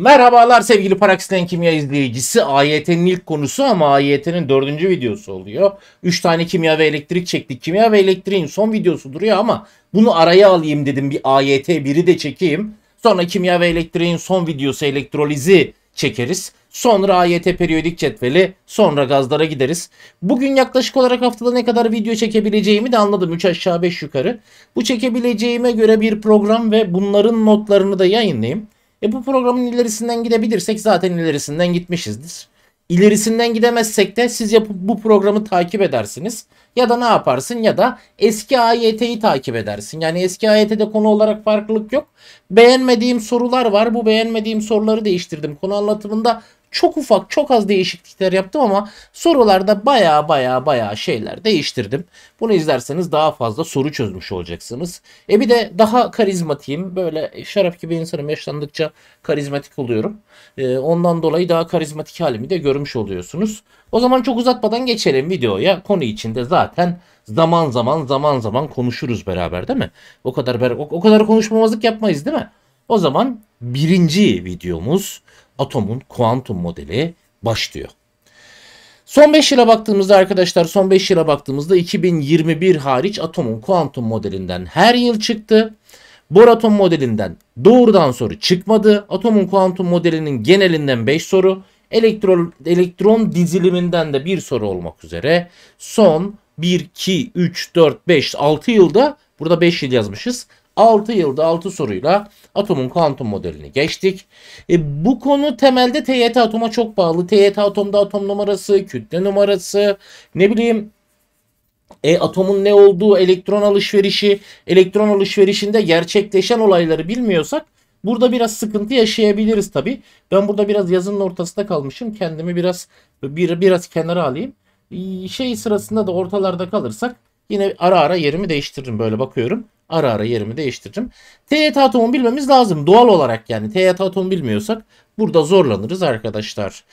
Merhabalar sevgili Paraksiden Kimya izleyicisi. AYT'nin ilk konusu ama AYT'nin dördüncü videosu oluyor. Üç tane kimya ve elektrik çektik. Kimya ve elektriğin son videosu duruyor ama bunu araya alayım dedim. Bir AYT biri de çekeyim. Sonra kimya ve elektriğin son videosu elektrolizi çekeriz. Sonra AYT periyodik cetveli, sonra gazlara gideriz. Bugün yaklaşık olarak haftada ne kadar video çekebileceğimi de anladım. 3 aşağı 5 yukarı. Bu çekebileceğime göre bir program ve bunların notlarını da yayınlayayım. E bu programın ilerisinden gidebilirsek zaten ilerisinden gitmişizdir. İlerisinden gidemezsek de siz yapıp bu programı takip edersiniz. Ya da ne yaparsın ya da eski AYT'yi takip edersin. Yani eski AYT'de konu olarak farklılık yok. Beğenmediğim sorular var. Bu beğenmediğim soruları değiştirdim. Konu anlatımında çok ufak çok az değişiklikler yaptım ama sorularda baya baya baya şeyler değiştirdim. Bunu izlerseniz daha fazla soru çözmüş olacaksınız. E bir de daha karizmatiyim. Böyle şarap gibi insanım yaşlandıkça karizmatik oluyorum. E, ondan dolayı daha karizmatik halimi de görmüş oluyorsunuz. O zaman çok uzatmadan geçelim videoya. Konu içinde zaten zaman zaman zaman zaman konuşuruz beraber değil mi? O kadar o, o kadar konuşmamazlık yapmayız değil mi? O zaman birinci videomuz atomun kuantum modeli başlıyor. Son 5 yıla baktığımızda arkadaşlar son 5 yıla baktığımızda 2021 hariç atomun kuantum modelinden her yıl çıktı. Bor atom modelinden doğrudan soru çıkmadı. Atomun kuantum modelinin genelinden 5 soru, elektron, elektron diziliminden de bir soru olmak üzere son 1, 2, 3, 4, 5, 6 yılda burada 5 yıl yazmışız. 6 yılda 6 soruyla atomun kuantum modelini geçtik. E, bu konu temelde TYT atoma çok bağlı. TYT atomda atom numarası, kütle numarası, ne bileyim e, atomun ne olduğu, elektron alışverişi, elektron alışverişinde gerçekleşen olayları bilmiyorsak burada biraz sıkıntı yaşayabiliriz tabi. Ben burada biraz yazının ortasında kalmışım. Kendimi biraz bir, biraz kenara alayım. E, şey sırasında da ortalarda kalırsak yine ara ara yerimi değiştiririm böyle bakıyorum. Ara ara yerimi değiştireceğim. TYT atomu bilmemiz lazım. Doğal olarak yani TYT atomu bilmiyorsak burada zorlanırız arkadaşlar.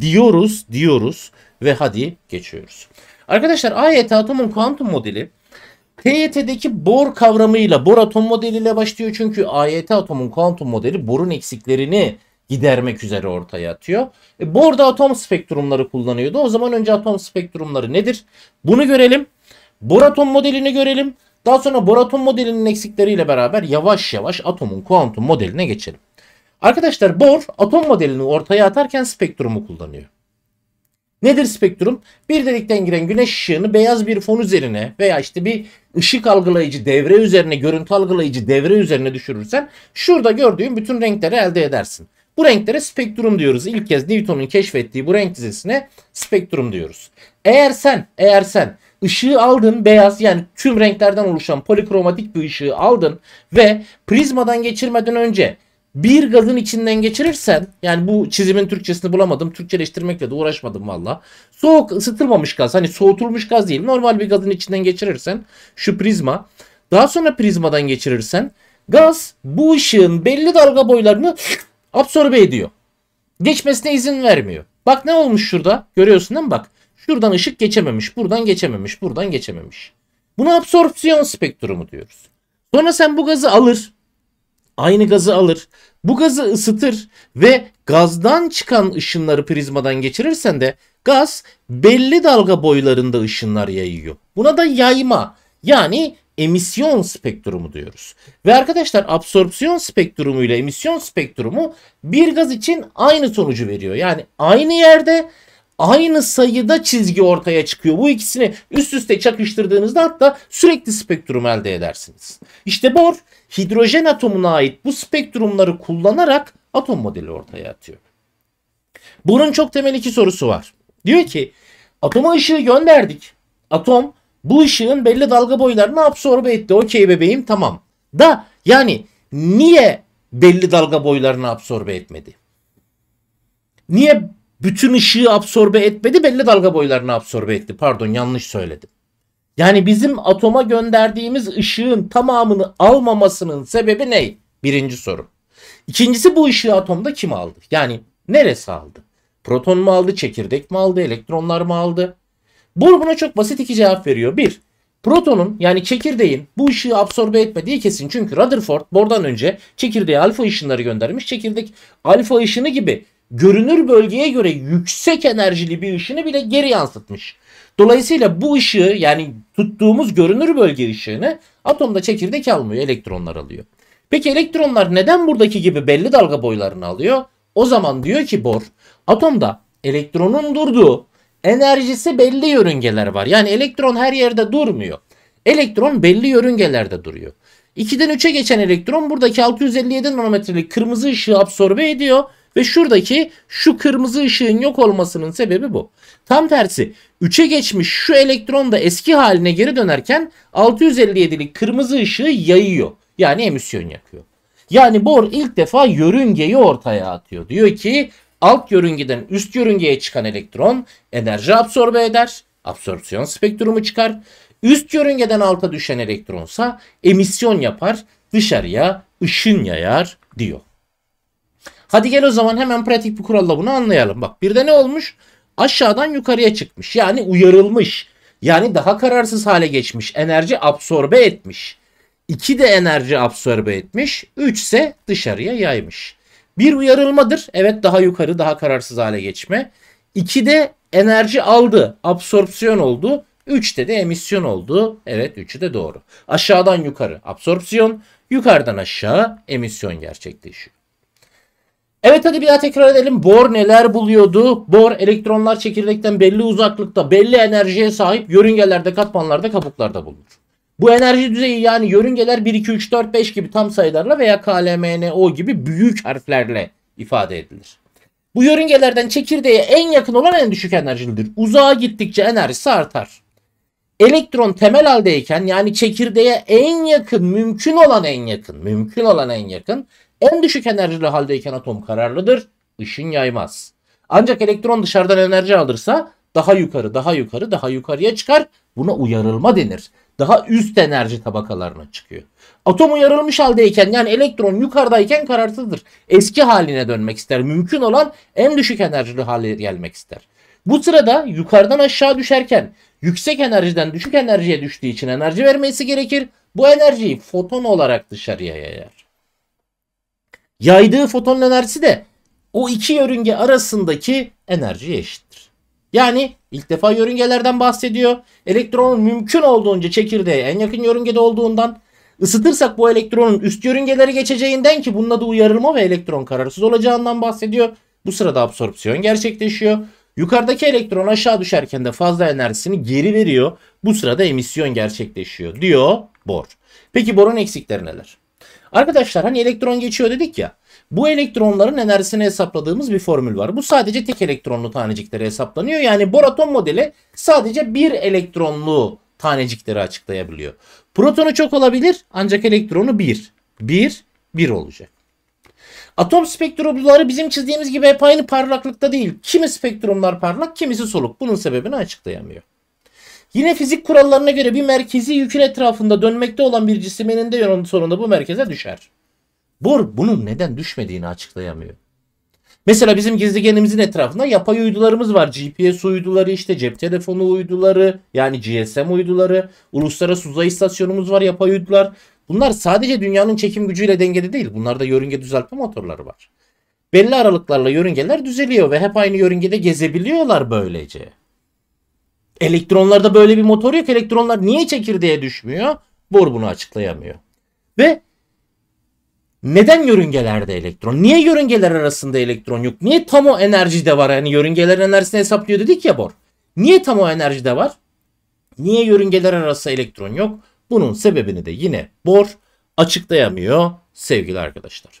Diyoruz, diyoruz ve hadi geçiyoruz. Arkadaşlar AYT atomun kuantum modeli TYT'deki bor kavramıyla, bor atom modeliyle başlıyor. Çünkü AYT atomun kuantum modeli borun eksiklerini gidermek üzere ortaya atıyor. E, Bohr da atom spektrumları kullanıyordu. O zaman önce atom spektrumları nedir? Bunu görelim. Bor atom modelini görelim. Daha sonra bor atom modelinin eksikleriyle beraber yavaş yavaş atomun kuantum modeline geçelim. Arkadaşlar Bohr atom modelini ortaya atarken spektrumu kullanıyor. Nedir spektrum? Bir delikten giren güneş ışığını beyaz bir fon üzerine veya işte bir ışık algılayıcı devre üzerine, görüntü algılayıcı devre üzerine düşürürsen şurada gördüğün bütün renkleri elde edersin. Bu renklere spektrum diyoruz. İlk kez Newton'un keşfettiği bu renk dizesine spektrum diyoruz. Eğer sen, eğer sen ışığı aldın beyaz yani tüm renklerden oluşan polikromatik bir ışığı aldın ve prizmadan geçirmeden önce bir gazın içinden geçirirsen yani bu çizimin Türkçesini bulamadım. Türkçeleştirmekle de uğraşmadım valla. Soğuk ısıtılmamış gaz hani soğutulmuş gaz değil normal bir gazın içinden geçirirsen şu prizma daha sonra prizmadan geçirirsen gaz bu ışığın belli dalga boylarını absorbe ediyor. Geçmesine izin vermiyor. Bak ne olmuş şurada görüyorsun değil mi bak. Şuradan ışık geçememiş, buradan geçememiş, buradan geçememiş. Buna absorpsiyon spektrumu diyoruz. Sonra sen bu gazı alır, aynı gazı alır, bu gazı ısıtır ve gazdan çıkan ışınları prizmadan geçirirsen de gaz belli dalga boylarında ışınlar yayıyor. Buna da yayma yani emisyon spektrumu diyoruz. Ve arkadaşlar absorpsiyon spektrumu ile emisyon spektrumu bir gaz için aynı sonucu veriyor. Yani aynı yerde aynı sayıda çizgi ortaya çıkıyor. Bu ikisini üst üste çakıştırdığınızda hatta sürekli spektrum elde edersiniz. İşte Bohr hidrojen atomuna ait bu spektrumları kullanarak atom modeli ortaya atıyor. Bunun çok temel iki sorusu var. Diyor ki atoma ışığı gönderdik. Atom bu ışığın belli dalga boylarını absorbe etti. Okey bebeğim tamam. Da yani niye belli dalga boylarını absorbe etmedi? Niye bütün ışığı absorbe etmedi belli dalga boylarını absorbe etti. Pardon yanlış söyledim. Yani bizim atoma gönderdiğimiz ışığın tamamını almamasının sebebi ne? Birinci soru. İkincisi bu ışığı atomda kim aldı? Yani neresi aldı? Proton mu aldı, çekirdek mi aldı, elektronlar mı aldı? Bohr buna çok basit iki cevap veriyor. Bir, protonun yani çekirdeğin bu ışığı absorbe etmediği kesin. Çünkü Rutherford Bohr'dan önce çekirdeğe alfa ışınları göndermiş. Çekirdek alfa ışını gibi görünür bölgeye göre yüksek enerjili bir ışını bile geri yansıtmış. Dolayısıyla bu ışığı yani tuttuğumuz görünür bölge ışığını atomda çekirdek almıyor elektronlar alıyor. Peki elektronlar neden buradaki gibi belli dalga boylarını alıyor? O zaman diyor ki Bohr atomda elektronun durduğu enerjisi belli yörüngeler var. Yani elektron her yerde durmuyor. Elektron belli yörüngelerde duruyor. 2'den 3'e geçen elektron buradaki 657 nanometrelik kırmızı ışığı absorbe ediyor ve şuradaki şu kırmızı ışığın yok olmasının sebebi bu. Tam tersi 3'e geçmiş şu elektron da eski haline geri dönerken 657'lik kırmızı ışığı yayıyor. Yani emisyon yapıyor. Yani Bohr ilk defa yörüngeyi ortaya atıyor. Diyor ki alt yörüngeden üst yörüngeye çıkan elektron enerji absorbe eder. Absorpsiyon spektrumu çıkar. Üst yörüngeden alta düşen elektronsa emisyon yapar. Dışarıya ışın yayar diyor. Hadi gel o zaman hemen pratik bir kuralla bunu anlayalım. Bak bir de ne olmuş? Aşağıdan yukarıya çıkmış. Yani uyarılmış. Yani daha kararsız hale geçmiş. Enerji absorbe etmiş. 2 de enerji absorbe etmiş. 3 ise dışarıya yaymış. Bir uyarılmadır. Evet daha yukarı daha kararsız hale geçme. 2 de enerji aldı. Absorpsiyon oldu. 3'te de emisyon oldu. Evet 3'ü de doğru. Aşağıdan yukarı absorpsiyon, yukarıdan aşağı emisyon gerçekleşiyor. Evet hadi bir daha tekrar edelim. Bohr neler buluyordu? Bohr elektronlar çekirdekten belli uzaklıkta belli enerjiye sahip yörüngelerde, katmanlarda, kabuklarda bulunur. Bu enerji düzeyi yani yörüngeler 1, 2, 3, 4, 5 gibi tam sayılarla veya K, L, M, N, O gibi büyük harflerle ifade edilir. Bu yörüngelerden çekirdeğe en yakın olan en düşük enerjilidir. Uzağa gittikçe enerjisi artar. Elektron temel haldeyken yani çekirdeğe en yakın mümkün olan en yakın mümkün olan en yakın en düşük enerjili haldeyken atom kararlıdır, ışın yaymaz. Ancak elektron dışarıdan enerji alırsa daha yukarı, daha yukarı, daha yukarıya çıkar. Buna uyarılma denir. Daha üst enerji tabakalarına çıkıyor. Atom uyarılmış haldeyken yani elektron yukarıdayken kararsızdır. Eski haline dönmek ister. Mümkün olan en düşük enerjili hale gelmek ister. Bu sırada yukarıdan aşağı düşerken yüksek enerjiden düşük enerjiye düştüğü için enerji vermesi gerekir. Bu enerjiyi foton olarak dışarıya yayar. Yaydığı foton enerjisi de o iki yörünge arasındaki enerjiye eşittir. Yani ilk defa yörüngelerden bahsediyor. Elektronun mümkün olduğunca çekirdeğe en yakın yörüngede olduğundan ısıtırsak bu elektronun üst yörüngeleri geçeceğinden ki bunun adı uyarılma ve elektron kararsız olacağından bahsediyor. Bu sırada absorpsiyon gerçekleşiyor. Yukarıdaki elektron aşağı düşerken de fazla enerjisini geri veriyor. Bu sırada emisyon gerçekleşiyor diyor Bohr. Peki Bor'un eksikleri neler? Arkadaşlar hani elektron geçiyor dedik ya. Bu elektronların enerjisini hesapladığımız bir formül var. Bu sadece tek elektronlu tanecikleri hesaplanıyor. Yani bor atom modeli sadece bir elektronlu tanecikleri açıklayabiliyor. Protonu çok olabilir ancak elektronu bir. Bir, bir olacak. Atom spektrumları bizim çizdiğimiz gibi hep aynı parlaklıkta değil. Kimi spektrumlar parlak, kimisi soluk. Bunun sebebini açıklayamıyor. Yine fizik kurallarına göre bir merkezi yükün etrafında dönmekte olan bir cisim eninde sonunda bu merkeze düşer. Bohr bunun neden düşmediğini açıklayamıyor. Mesela bizim gezegenimizin etrafında yapay uydularımız var. GPS uyduları, işte cep telefonu uyduları, yani GSM uyduları, uluslararası uzay istasyonumuz var, yapay uydular. Bunlar sadece dünyanın çekim gücüyle dengede değil. Bunlarda yörünge düzeltme motorları var. Belli aralıklarla yörüngeler düzeliyor ve hep aynı yörüngede gezebiliyorlar böylece. Elektronlarda böyle bir motor yok. Elektronlar niye çekirdeğe düşmüyor? Bohr bunu açıklayamıyor. Ve neden yörüngelerde elektron? Niye yörüngeler arasında elektron yok? Niye tam o enerji de var? Yani yörüngeler enerjisini hesaplıyor dedik ya Bohr. Niye tam o enerji de var? Niye yörüngeler arası elektron yok? Bunun sebebini de yine Bohr açıklayamıyor sevgili arkadaşlar.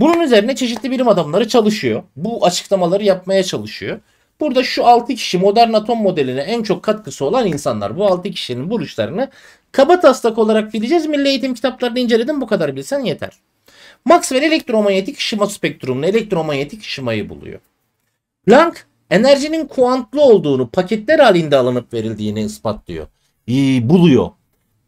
Bunun üzerine çeşitli bilim adamları çalışıyor. Bu açıklamaları yapmaya çalışıyor. Burada şu 6 kişi modern atom modeline en çok katkısı olan insanlar. Bu 6 kişinin buluşlarını kaba taslak olarak bileceğiz. Milli eğitim kitaplarını inceledim bu kadar bilsen yeter. Maxwell elektromanyetik şıma spektrumunu elektromanyetik şımayı buluyor. Planck enerjinin kuantlı olduğunu paketler halinde alınıp verildiğini ispatlıyor. Ee, buluyor.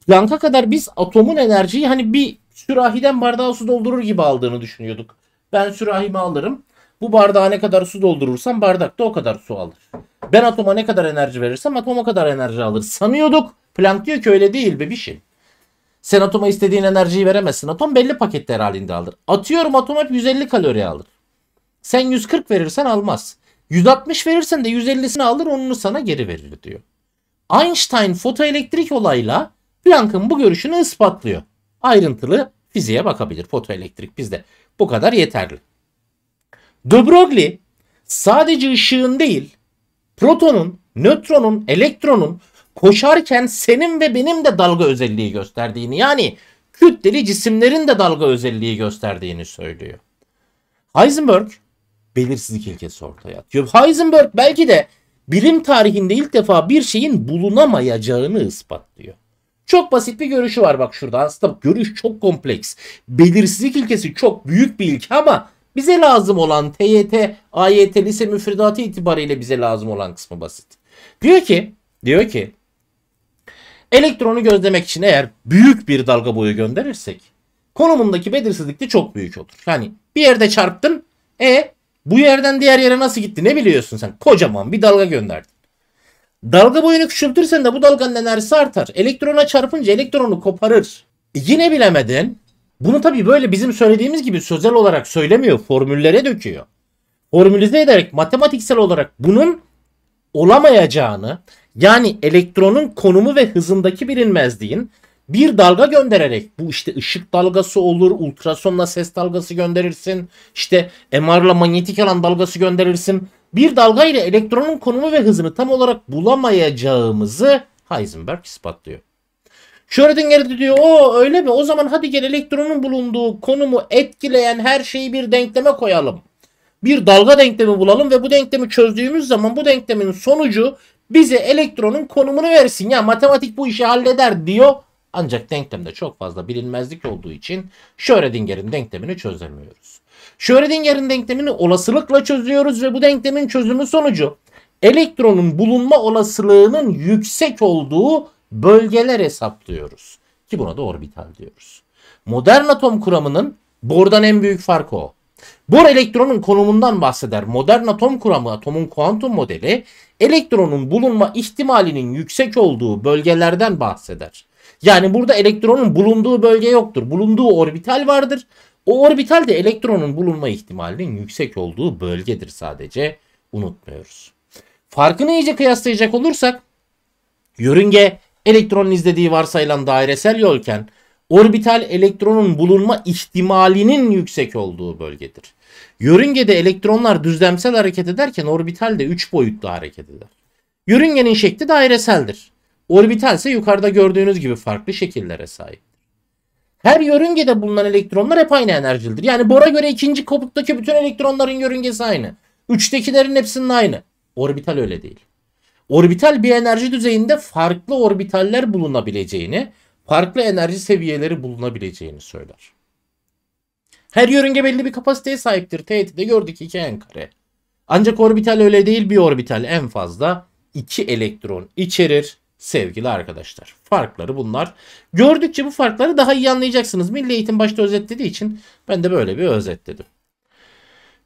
Planck'a kadar biz atomun enerjiyi hani bir sürahiden bardağı su doldurur gibi aldığını düşünüyorduk. Ben sürahimi alırım. Bu bardağa ne kadar su doldurursam bardak da o kadar su alır. Ben atoma ne kadar enerji verirsem atom o kadar enerji alır. Sanıyorduk. Planck diyor ki öyle değil be bir şey. Sen atoma istediğin enerjiyi veremezsin. Atom belli paketler halinde alır. Atıyorum atom hep 150 kalori alır. Sen 140 verirsen almaz. 160 verirsen de 150'sini alır onunu sana geri verir diyor. Einstein fotoelektrik olayla Planck'ın bu görüşünü ispatlıyor. Ayrıntılı fiziğe bakabilir. Fotoelektrik bizde bu kadar yeterli. De Broglie sadece ışığın değil, protonun, nötronun, elektronun koşarken senin ve benim de dalga özelliği gösterdiğini yani kütleli cisimlerin de dalga özelliği gösterdiğini söylüyor. Heisenberg belirsizlik ilkesi ortaya atıyor. Heisenberg belki de bilim tarihinde ilk defa bir şeyin bulunamayacağını ispatlıyor. Çok basit bir görüşü var bak şurada. Aslında görüş çok kompleks. Belirsizlik ilkesi çok büyük bir ilke ama bize lazım olan TYT, AYT, lise müfredatı itibariyle bize lazım olan kısmı basit. Diyor ki, diyor ki elektronu gözlemek için eğer büyük bir dalga boyu gönderirsek konumundaki belirsizlik de çok büyük olur. Yani bir yerde çarptın e bu yerden diğer yere nasıl gitti ne biliyorsun sen? Kocaman bir dalga gönderdin. Dalga boyunu küçültürsen de bu dalganın enerjisi artar. Elektrona çarpınca elektronu koparır. Yine bilemedin. Bunu tabii böyle bizim söylediğimiz gibi sözel olarak söylemiyor. Formüllere döküyor. Formülize ederek matematiksel olarak bunun olamayacağını yani elektronun konumu ve hızındaki bilinmezliğin bir dalga göndererek bu işte ışık dalgası olur, ultrasonla ses dalgası gönderirsin, işte MR'la manyetik alan dalgası gönderirsin. Bir dalga ile elektronun konumu ve hızını tam olarak bulamayacağımızı Heisenberg ispatlıyor. Schrödinger de diyor o öyle mi? O zaman hadi gel elektronun bulunduğu konumu etkileyen her şeyi bir denkleme koyalım. Bir dalga denklemi bulalım ve bu denklemi çözdüğümüz zaman bu denklemin sonucu bize elektronun konumunu versin. Ya matematik bu işi halleder diyor. Ancak denklemde çok fazla bilinmezlik olduğu için Schrödinger'in denklemini çözemiyoruz. Schrödinger'in denklemini olasılıkla çözüyoruz ve bu denklemin çözümü sonucu elektronun bulunma olasılığının yüksek olduğu bölgeler hesaplıyoruz. Ki buna da orbital diyoruz. Modern atom kuramının buradan en büyük farkı o. Bor elektronun konumundan bahseder. Modern atom kuramı atomun kuantum modeli elektronun bulunma ihtimalinin yüksek olduğu bölgelerden bahseder. Yani burada elektronun bulunduğu bölge yoktur. Bulunduğu orbital vardır. O orbital de elektronun bulunma ihtimalinin yüksek olduğu bölgedir sadece. Unutmuyoruz. Farkını iyice kıyaslayacak olursak yörünge elektronun izlediği varsayılan dairesel yolken orbital elektronun bulunma ihtimalinin yüksek olduğu bölgedir. Yörüngede elektronlar düzlemsel hareket ederken orbital de 3 boyutlu hareket eder. Yörüngenin şekli daireseldir. Orbital ise yukarıda gördüğünüz gibi farklı şekillere sahip. Her yörüngede bulunan elektronlar hep aynı enerjildir. Yani Bor'a göre ikinci kopuktaki bütün elektronların yörüngesi aynı. Üçtekilerin hepsinin aynı. Orbital öyle değil orbital bir enerji düzeyinde farklı orbitaller bulunabileceğini, farklı enerji seviyeleri bulunabileceğini söyler. Her yörünge belli bir kapasiteye sahiptir. Teğeti gördük 2n kare. Ancak orbital öyle değil bir orbital en fazla 2 elektron içerir sevgili arkadaşlar. Farkları bunlar. Gördükçe bu farkları daha iyi anlayacaksınız. Milli Eğitim başta özetlediği için ben de böyle bir özetledim.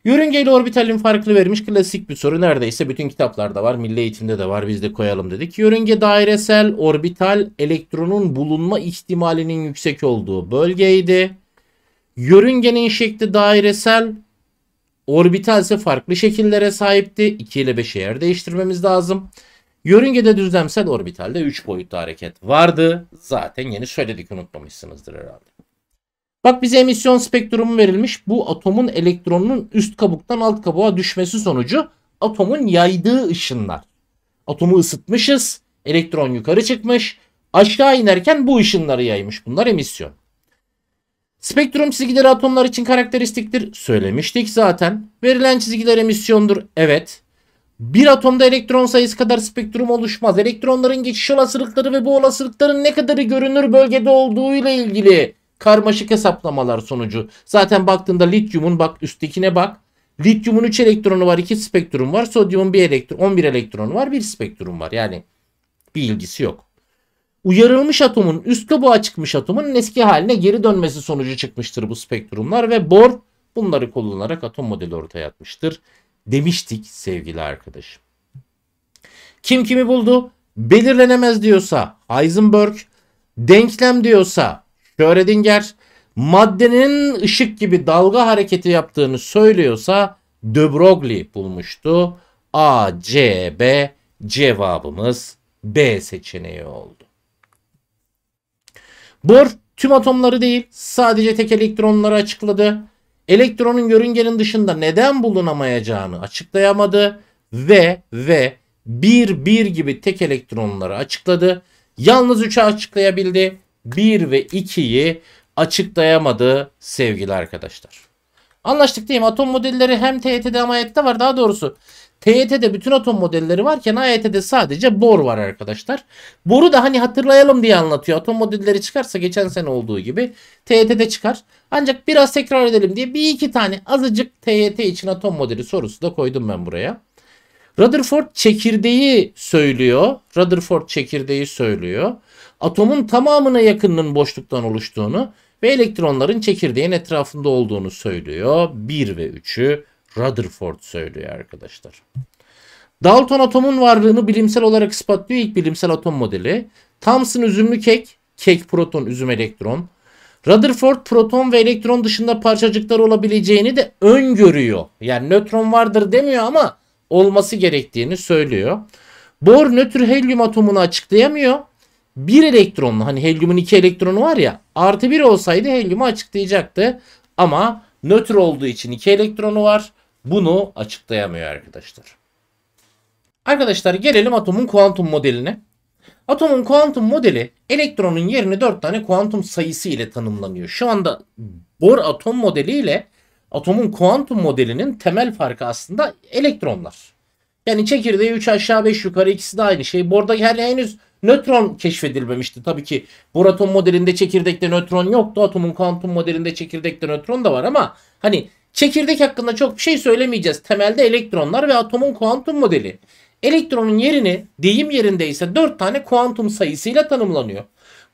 Yörüngeyle orbitalin farklı vermiş klasik bir soru. Neredeyse bütün kitaplarda var. Milli eğitimde de var. Biz de koyalım dedik. Yörünge dairesel orbital elektronun bulunma ihtimalinin yüksek olduğu bölgeydi. Yörüngenin şekli dairesel orbital ise farklı şekillere sahipti. 2 ile 5'e yer değiştirmemiz lazım. Yörüngede düzlemsel orbitalde 3 boyutlu hareket vardı. Zaten yeni söyledik unutmamışsınızdır herhalde. Bak bize emisyon spektrumu verilmiş. Bu atomun elektronunun üst kabuktan alt kabuğa düşmesi sonucu atomun yaydığı ışınlar. Atomu ısıtmışız. Elektron yukarı çıkmış. Aşağı inerken bu ışınları yaymış. Bunlar emisyon. Spektrum çizgileri atomlar için karakteristiktir. Söylemiştik zaten. Verilen çizgiler emisyondur. Evet. Bir atomda elektron sayısı kadar spektrum oluşmaz. Elektronların geçiş olasılıkları ve bu olasılıkların ne kadarı görünür bölgede olduğu ile ilgili karmaşık hesaplamalar sonucu. Zaten baktığında lityumun bak üsttekine bak. Lityumun 3 elektronu var 2 spektrum var. Sodyumun 1 elektron 11 elektronu var 1 spektrum var. Yani bir ilgisi yok. Uyarılmış atomun üst kabuğa çıkmış atomun eski haline geri dönmesi sonucu çıkmıştır bu spektrumlar ve Bohr bunları kullanarak atom modeli ortaya atmıştır demiştik sevgili arkadaşım. Kim kimi buldu? Belirlenemez diyorsa Heisenberg, denklem diyorsa Schrödinger maddenin ışık gibi dalga hareketi yaptığını söylüyorsa de Broglie bulmuştu. A, C, B cevabımız B seçeneği oldu. Bohr tüm atomları değil sadece tek elektronları açıkladı. Elektronun yörüngenin dışında neden bulunamayacağını açıklayamadı ve ve 1 1 gibi tek elektronları açıkladı. Yalnız 3'e açıklayabildi. 1 ve 2'yi açıklayamadı sevgili arkadaşlar. Anlaştık değil mi? Atom modelleri hem TYT'de e ama AYT'de e e var. Daha doğrusu TYT'de bütün atom modelleri varken AYT'de sadece bor var arkadaşlar. Boru da hani hatırlayalım diye anlatıyor. Atom modelleri çıkarsa geçen sene olduğu gibi TYT'de çıkar. Ancak biraz tekrar edelim diye bir iki tane azıcık TYT için atom modeli sorusu da koydum ben buraya. Rutherford çekirdeği söylüyor. Rutherford çekirdeği söylüyor. Atomun tamamına yakınının boşluktan oluştuğunu ve elektronların çekirdeğin etrafında olduğunu söylüyor. 1 ve 3'ü Rutherford söylüyor arkadaşlar. Dalton atomun varlığını bilimsel olarak ispatlıyor ilk bilimsel atom modeli. Thomson üzümlü kek, kek proton, üzüm elektron. Rutherford proton ve elektron dışında parçacıklar olabileceğini de öngörüyor. Yani nötron vardır demiyor ama olması gerektiğini söylüyor. Bor nötr helyum atomunu açıklayamıyor. Bir elektronlu hani helyumun iki elektronu var ya artı bir olsaydı helyumu açıklayacaktı. Ama nötr olduğu için iki elektronu var. Bunu açıklayamıyor arkadaşlar. Arkadaşlar gelelim atomun kuantum modeline. Atomun kuantum modeli elektronun yerini 4 tane kuantum sayısı ile tanımlanıyor. Şu anda bor atom modeliyle ile Atomun kuantum modelinin temel farkı aslında elektronlar. Yani çekirdeği 3 aşağı 5 yukarı ikisi de aynı şey. Burada yani henüz nötron keşfedilmemişti. Tabii ki Bohr atom modelinde çekirdekte nötron yoktu. Atomun kuantum modelinde çekirdekte nötron da var ama hani çekirdek hakkında çok bir şey söylemeyeceğiz. Temelde elektronlar ve atomun kuantum modeli. Elektronun yerini deyim yerinde ise 4 tane kuantum sayısıyla tanımlanıyor.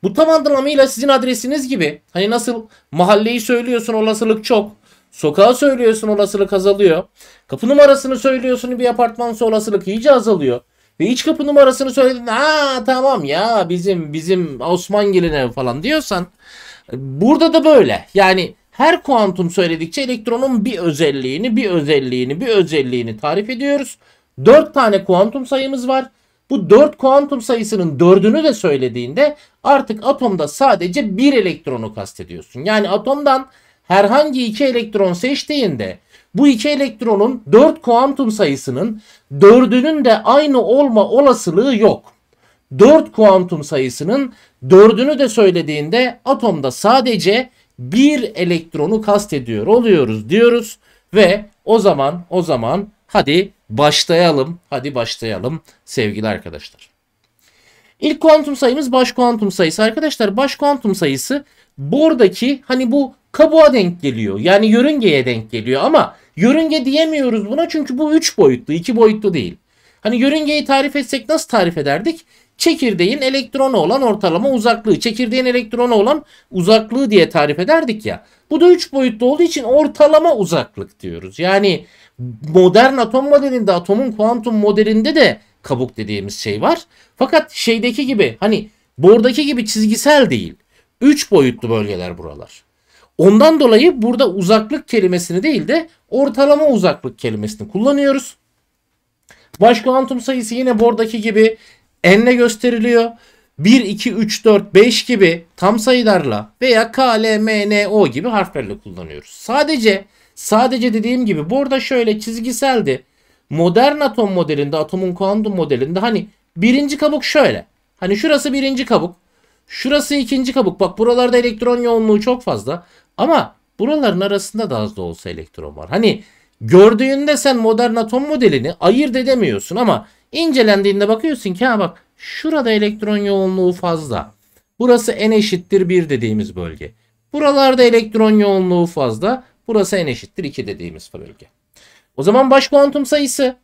Bu tam anlamıyla sizin adresiniz gibi. Hani nasıl mahalleyi söylüyorsun olasılık çok. Sokağa söylüyorsun olasılık azalıyor. Kapı numarasını söylüyorsun bir apartmansa olasılık iyice azalıyor. Ve iç kapı numarasını söyledin. Ha tamam ya bizim bizim Osman gelin ev falan diyorsan. Burada da böyle. Yani her kuantum söyledikçe elektronun bir özelliğini, bir özelliğini, bir özelliğini tarif ediyoruz. 4 tane kuantum sayımız var. Bu 4 kuantum sayısının 4'ünü de söylediğinde artık atomda sadece bir elektronu kastediyorsun. Yani atomdan herhangi iki elektron seçtiğinde bu iki elektronun 4 kuantum sayısının dördünün de aynı olma olasılığı yok. 4 kuantum sayısının dördünü de söylediğinde atomda sadece bir elektronu kastediyor oluyoruz diyoruz ve o zaman o zaman hadi başlayalım. Hadi başlayalım sevgili arkadaşlar. İlk kuantum sayımız baş kuantum sayısı. Arkadaşlar baş kuantum sayısı buradaki hani bu kabuğa denk geliyor. Yani yörüngeye denk geliyor ama yörünge diyemiyoruz buna çünkü bu 3 boyutlu, 2 boyutlu değil. Hani yörüngeyi tarif etsek nasıl tarif ederdik? Çekirdeğin elektronu olan ortalama uzaklığı, çekirdeğin elektronu olan uzaklığı diye tarif ederdik ya. Bu da 3 boyutlu olduğu için ortalama uzaklık diyoruz. Yani modern atom modelinde, atomun kuantum modelinde de kabuk dediğimiz şey var. Fakat şeydeki gibi hani bordaki gibi çizgisel değil. 3 boyutlu bölgeler buralar. Ondan dolayı burada uzaklık kelimesini değil de ortalama uzaklık kelimesini kullanıyoruz. Baş kuantum sayısı yine bordaki gibi n'le gösteriliyor. 1, 2, 3, 4, 5 gibi tam sayılarla veya k, l, m, n, o gibi harflerle kullanıyoruz. Sadece sadece dediğim gibi burada şöyle çizgiseldi. Modern atom modelinde, atomun kuantum modelinde hani birinci kabuk şöyle. Hani şurası birinci kabuk. Şurası ikinci kabuk. Bak buralarda elektron yoğunluğu çok fazla. Ama buraların arasında da az da olsa elektron var. Hani gördüğünde sen modern atom modelini ayırt edemiyorsun ama incelendiğinde bakıyorsun ki ha bak şurada elektron yoğunluğu fazla. Burası en eşittir 1 dediğimiz bölge. Buralarda elektron yoğunluğu fazla. Burası en eşittir 2 dediğimiz bölge. O zaman baş kuantum sayısı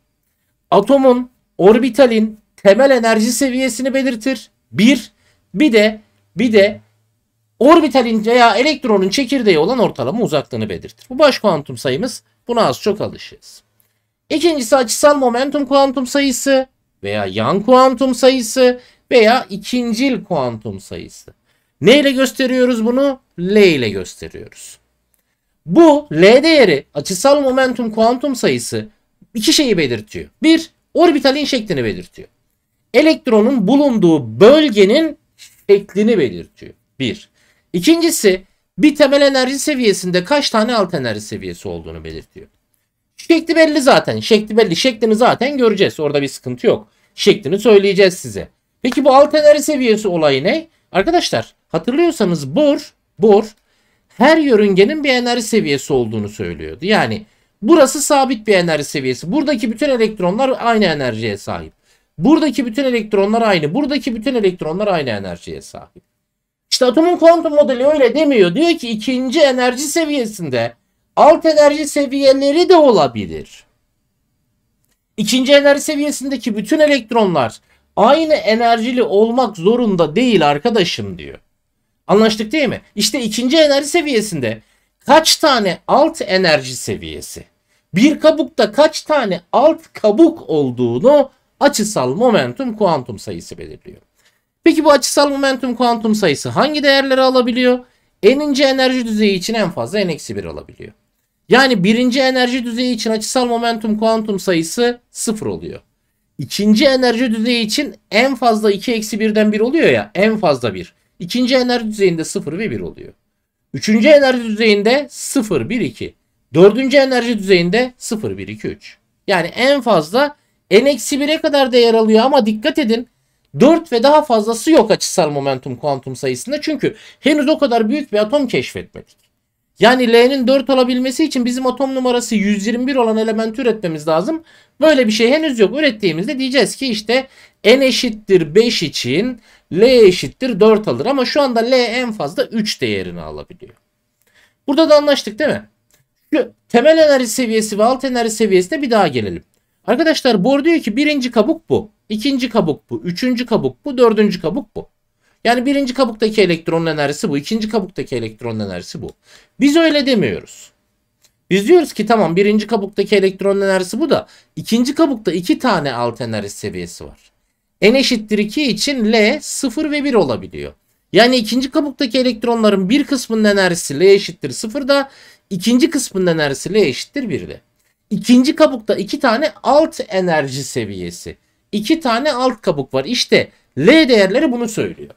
atomun, orbitalin temel enerji seviyesini belirtir. 1 bir de bir de orbitalin veya elektronun çekirdeği olan ortalama uzaklığını belirtir. Bu baş kuantum sayımız. Buna az çok alışığız. İkincisi açısal momentum kuantum sayısı veya yan kuantum sayısı veya ikincil kuantum sayısı. Ne ile gösteriyoruz bunu? L ile gösteriyoruz. Bu L değeri açısal momentum kuantum sayısı iki şeyi belirtiyor. Bir, orbitalin şeklini belirtiyor. Elektronun bulunduğu bölgenin şeklini belirtiyor. Bir. İkincisi bir temel enerji seviyesinde kaç tane alt enerji seviyesi olduğunu belirtiyor. Şekli belli zaten. Şekli belli. Şeklini zaten göreceğiz. Orada bir sıkıntı yok. Şeklini söyleyeceğiz size. Peki bu alt enerji seviyesi olayı ne? Arkadaşlar hatırlıyorsanız Bohr, Bohr her yörüngenin bir enerji seviyesi olduğunu söylüyordu. Yani burası sabit bir enerji seviyesi. Buradaki bütün elektronlar aynı enerjiye sahip. Buradaki bütün elektronlar aynı. Buradaki bütün elektronlar aynı enerjiye sahip. İşte atomun kuantum modeli öyle demiyor. Diyor ki ikinci enerji seviyesinde alt enerji seviyeleri de olabilir. İkinci enerji seviyesindeki bütün elektronlar aynı enerjili olmak zorunda değil arkadaşım diyor. Anlaştık değil mi? İşte ikinci enerji seviyesinde kaç tane alt enerji seviyesi? Bir kabukta kaç tane alt kabuk olduğunu açısal momentum kuantum sayısı belirliyor. Peki bu açısal momentum kuantum sayısı hangi değerleri alabiliyor? En ince enerji düzeyi için en fazla n-1 alabiliyor. Yani birinci enerji düzeyi için açısal momentum kuantum sayısı 0 oluyor. İkinci enerji düzeyi için en fazla 2-1'den 1 oluyor ya en fazla 1. İkinci enerji düzeyinde 0 ve 1 oluyor. Üçüncü enerji düzeyinde 0, 1, 2. Dördüncü enerji düzeyinde 0, 1, 2, 3. Yani en fazla n-1'e kadar değer alıyor ama dikkat edin 4 ve daha fazlası yok açısal momentum kuantum sayısında. Çünkü henüz o kadar büyük bir atom keşfetmedik. Yani L'nin 4 olabilmesi için bizim atom numarası 121 olan element üretmemiz lazım. Böyle bir şey henüz yok. Ürettiğimizde diyeceğiz ki işte n eşittir 5 için L eşittir 4 alır. Ama şu anda L en fazla 3 değerini alabiliyor. Burada da anlaştık değil mi? Şu temel enerji seviyesi ve alt enerji seviyesine bir daha gelelim. Arkadaşlar bor diyor ki birinci kabuk bu. İkinci kabuk bu. Üçüncü kabuk bu. Dördüncü kabuk bu. Yani birinci kabuktaki elektron enerjisi bu. ikinci kabuktaki elektron enerjisi bu. Biz öyle demiyoruz. Biz diyoruz ki tamam birinci kabuktaki elektron enerjisi bu da ikinci kabukta iki tane alt enerji seviyesi var. N eşittir 2 için L 0 ve 1 olabiliyor. Yani ikinci kabuktaki elektronların bir kısmının enerjisi L eşittir da, ikinci kısmının enerjisi L eşittir de. İkinci kabukta iki tane alt enerji seviyesi iki tane alt kabuk var. İşte L değerleri bunu söylüyor.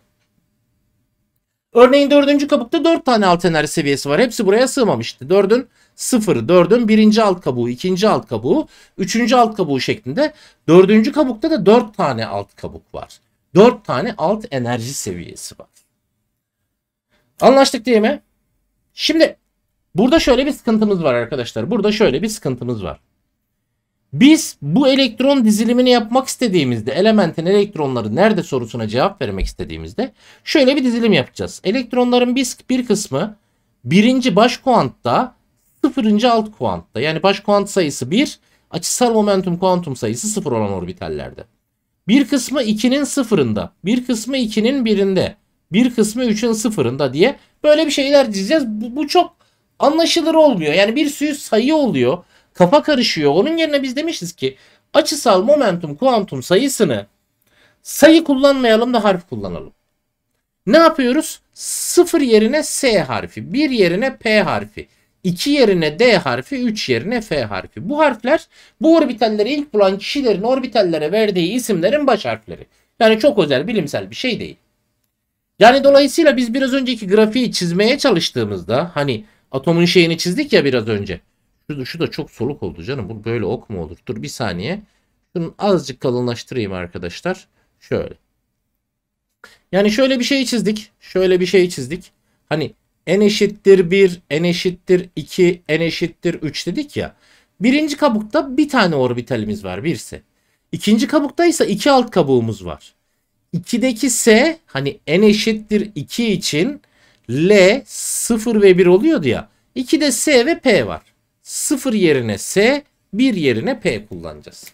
Örneğin dördüncü kabukta dört tane alt enerji seviyesi var. Hepsi buraya sığmamıştı. Dördün sıfırı, dördün birinci alt kabuğu, ikinci alt kabuğu, üçüncü alt kabuğu şeklinde. Dördüncü kabukta da dört tane alt kabuk var. Dört tane alt enerji seviyesi var. Anlaştık değil mi? Şimdi burada şöyle bir sıkıntımız var arkadaşlar. Burada şöyle bir sıkıntımız var. Biz bu elektron dizilimini yapmak istediğimizde elementin elektronları nerede sorusuna cevap vermek istediğimizde şöyle bir dizilim yapacağız. Elektronların biz bir kısmı birinci baş kuantta sıfırıncı alt kuantta yani baş kuant sayısı 1 açısal momentum kuantum sayısı 0 olan orbitallerde. Bir kısmı 2'nin sıfırında bir kısmı 2'nin birinde bir kısmı 3'ün sıfırında diye böyle bir şeyler diyeceğiz. Bu, bu çok anlaşılır olmuyor. Yani bir sürü sayı oluyor kafa karışıyor. Onun yerine biz demişiz ki açısal momentum kuantum sayısını sayı kullanmayalım da harf kullanalım. Ne yapıyoruz? 0 yerine S harfi, 1 yerine P harfi, 2 yerine D harfi, 3 yerine F harfi. Bu harfler bu orbitalleri ilk bulan kişilerin orbitallere verdiği isimlerin baş harfleri. Yani çok özel bilimsel bir şey değil. Yani dolayısıyla biz biraz önceki grafiği çizmeye çalıştığımızda hani atomun şeyini çizdik ya biraz önce. Şu da, şu da çok soluk oldu canım. Bu böyle ok mu olur? Dur bir saniye. Şunu azıcık kalınlaştırayım arkadaşlar. Şöyle. Yani şöyle bir şey çizdik. Şöyle bir şey çizdik. Hani n eşittir 1, n eşittir 2, n eşittir 3 dedik ya. Birinci kabukta bir tane orbitalimiz var birisi. İkinci kabukta ise iki alt kabuğumuz var. 2'deki S hani n eşittir 2 için L 0 ve 1 oluyordu ya. 2'de S ve P var. 0 yerine S, 1 yerine P kullanacağız.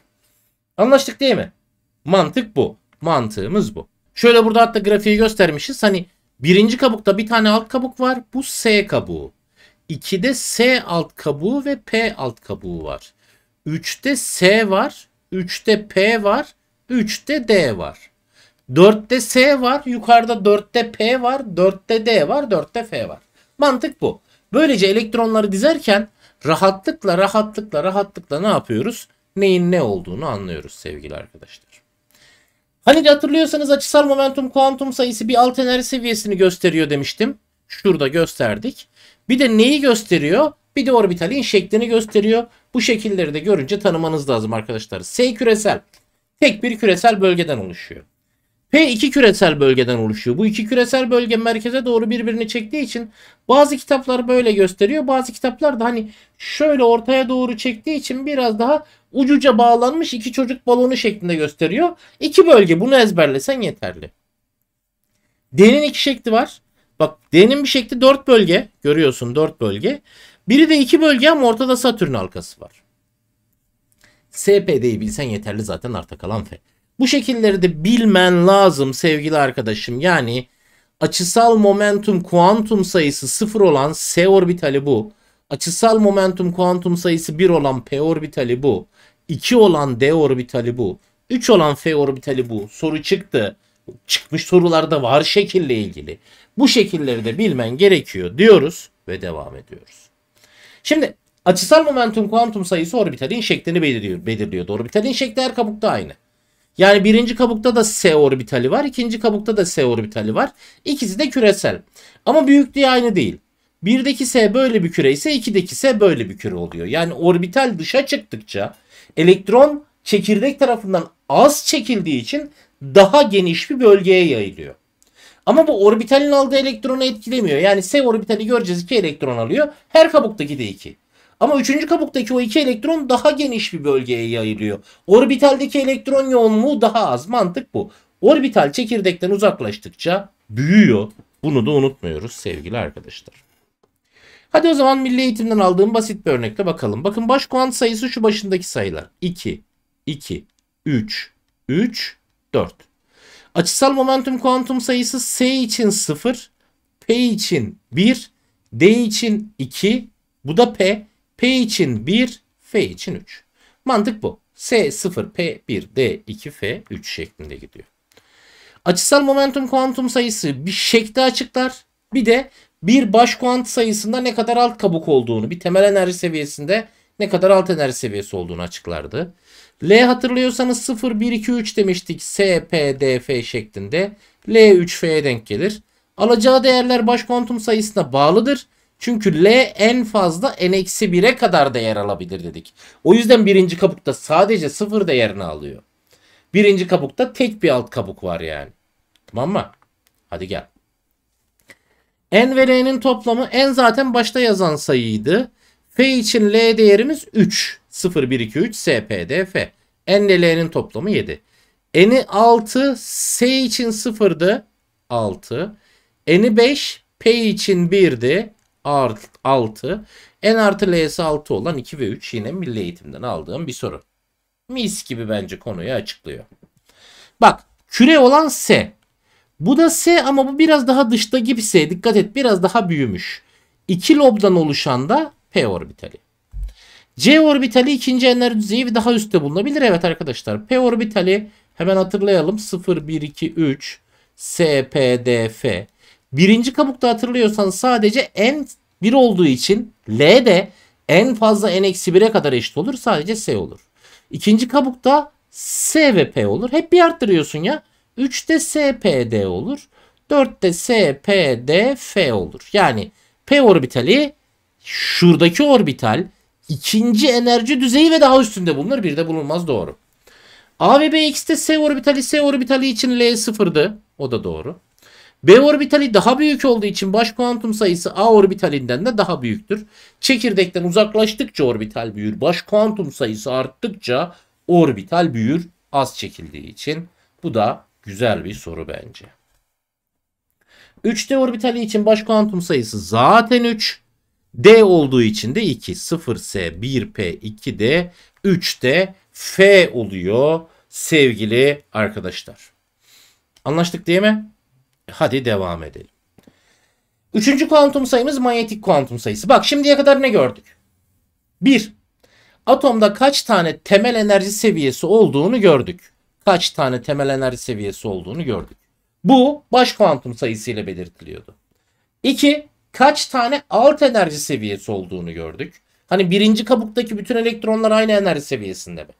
Anlaştık değil mi? Mantık bu. Mantığımız bu. Şöyle burada hatta grafiği göstermişiz. Hani birinci kabukta bir tane alt kabuk var. Bu S kabuğu. 2'de S alt kabuğu ve P alt kabuğu var. 3'te S var. 3'te P var. 3'te D var. 4'te S var. Yukarıda 4'te P var. 4'te D var. 4'te F var. Mantık bu. Böylece elektronları dizerken rahatlıkla rahatlıkla rahatlıkla ne yapıyoruz? Neyin ne olduğunu anlıyoruz sevgili arkadaşlar. Hani hatırlıyorsanız açısal momentum kuantum sayısı bir alt enerji seviyesini gösteriyor demiştim. Şurada gösterdik. Bir de neyi gösteriyor? Bir de orbitalin şeklini gösteriyor. Bu şekilleri de görünce tanımanız lazım arkadaşlar. S küresel. Tek bir küresel bölgeden oluşuyor. P iki küresel bölgeden oluşuyor. Bu iki küresel bölge merkeze doğru birbirini çektiği için bazı kitaplar böyle gösteriyor. Bazı kitaplar da hani şöyle ortaya doğru çektiği için biraz daha ucuca bağlanmış iki çocuk balonu şeklinde gösteriyor. İki bölge bunu ezberlesen yeterli. D'nin iki şekli var. Bak D'nin bir şekli dört bölge. Görüyorsun dört bölge. Biri de iki bölge ama ortada Satürn halkası var. SPD'yi bilsen yeterli zaten arta kalan F. Bu şekilleri de bilmen lazım sevgili arkadaşım. Yani açısal momentum kuantum sayısı 0 olan S orbitali bu. Açısal momentum kuantum sayısı 1 olan P orbitali bu. 2 olan D orbitali bu. 3 olan F orbitali bu. Soru çıktı. Çıkmış sorularda var şekille ilgili. Bu şekilleri de bilmen gerekiyor diyoruz ve devam ediyoruz. Şimdi açısal momentum kuantum sayısı orbitalin şeklini belirliyor. belirliyor. Orbitalin şekli her kabukta aynı. Yani birinci kabukta da S orbitali var. ikinci kabukta da S orbitali var. İkisi de küresel. Ama büyüklüğü aynı değil. Birdeki S böyle bir küre ise ikideki S böyle bir küre oluyor. Yani orbital dışa çıktıkça elektron çekirdek tarafından az çekildiği için daha geniş bir bölgeye yayılıyor. Ama bu orbitalin aldığı elektronu etkilemiyor. Yani S orbitali göreceğiz iki elektron alıyor. Her kabuktaki de iki. Ama üçüncü kabuktaki o iki elektron daha geniş bir bölgeye yayılıyor. Orbitaldeki elektron yoğunluğu daha az. Mantık bu. Orbital çekirdekten uzaklaştıkça büyüyor. Bunu da unutmuyoruz sevgili arkadaşlar. Hadi o zaman milli eğitimden aldığım basit bir örnekle bakalım. Bakın baş kuant sayısı şu başındaki sayılar. 2, 2, 3, 3, 4. Açısal momentum kuantum sayısı S için 0, P için 1, D için 2, bu da P, P için 1, F için 3. Mantık bu. S 0, P 1, D 2, F 3 şeklinde gidiyor. Açısal momentum kuantum sayısı bir şekli açıklar. Bir de bir baş kuant sayısında ne kadar alt kabuk olduğunu, bir temel enerji seviyesinde ne kadar alt enerji seviyesi olduğunu açıklardı. L hatırlıyorsanız 0, 1, 2, 3 demiştik. S, P, D, F şeklinde. L 3F'ye denk gelir. Alacağı değerler baş kuantum sayısına bağlıdır. Çünkü L en fazla n-1'e kadar değer alabilir dedik. O yüzden birinci kabukta sadece sıfır değerini alıyor. Birinci kabukta tek bir alt kabuk var yani. Tamam mı? Hadi gel. N ve L'nin toplamı N zaten başta yazan sayıydı. F için L değerimiz 3. 0, 1, 2, 3, S, P, D, F. N ile L'nin toplamı 7. N'i 6, S için 0'dı. 6. N'i 5, P için 1'di. 6. N artı L'si 6 olan 2 ve 3 yine milli eğitimden aldığım bir soru. Mis gibi bence konuyu açıklıyor. Bak küre olan S. Bu da S ama bu biraz daha dışta gibi S. Dikkat et biraz daha büyümüş. İki lobdan oluşan da P orbitali. C orbitali ikinci enler düzeyi ve daha üstte bulunabilir. Evet arkadaşlar P orbitali hemen hatırlayalım. 0, 1, 2, 3, S, P, D, F. Birinci kabukta hatırlıyorsanız sadece n 1 olduğu için L de en fazla n-1'e kadar eşit olur. Sadece S olur. İkinci kabukta S ve P olur. Hep bir arttırıyorsun ya. 3'te S, P, D olur. 4'te S, P, D, F olur. Yani P orbitali şuradaki orbital ikinci enerji düzeyi ve daha üstünde bulunur. Bir de bulunmaz doğru. A ve B x'te S orbitali S orbitali için L sıfırdı. O da doğru. B orbitali daha büyük olduğu için baş kuantum sayısı A orbitalinden de daha büyüktür. Çekirdekten uzaklaştıkça orbital büyür. Baş kuantum sayısı arttıkça orbital büyür az çekildiği için. Bu da güzel bir soru bence. 3D orbitali için baş kuantum sayısı zaten 3. D olduğu için de 2. 0S, 1P, 2D, 3D, F oluyor sevgili arkadaşlar. Anlaştık değil mi? Hadi devam edelim. Üçüncü kuantum sayımız manyetik kuantum sayısı. Bak şimdiye kadar ne gördük? Bir Atomda kaç tane temel enerji seviyesi olduğunu gördük. Kaç tane temel enerji seviyesi olduğunu gördük. Bu baş kuantum sayısı ile belirtiliyordu. İki Kaç tane alt enerji seviyesi olduğunu gördük. Hani birinci kabuktaki bütün elektronlar aynı enerji seviyesinde mi?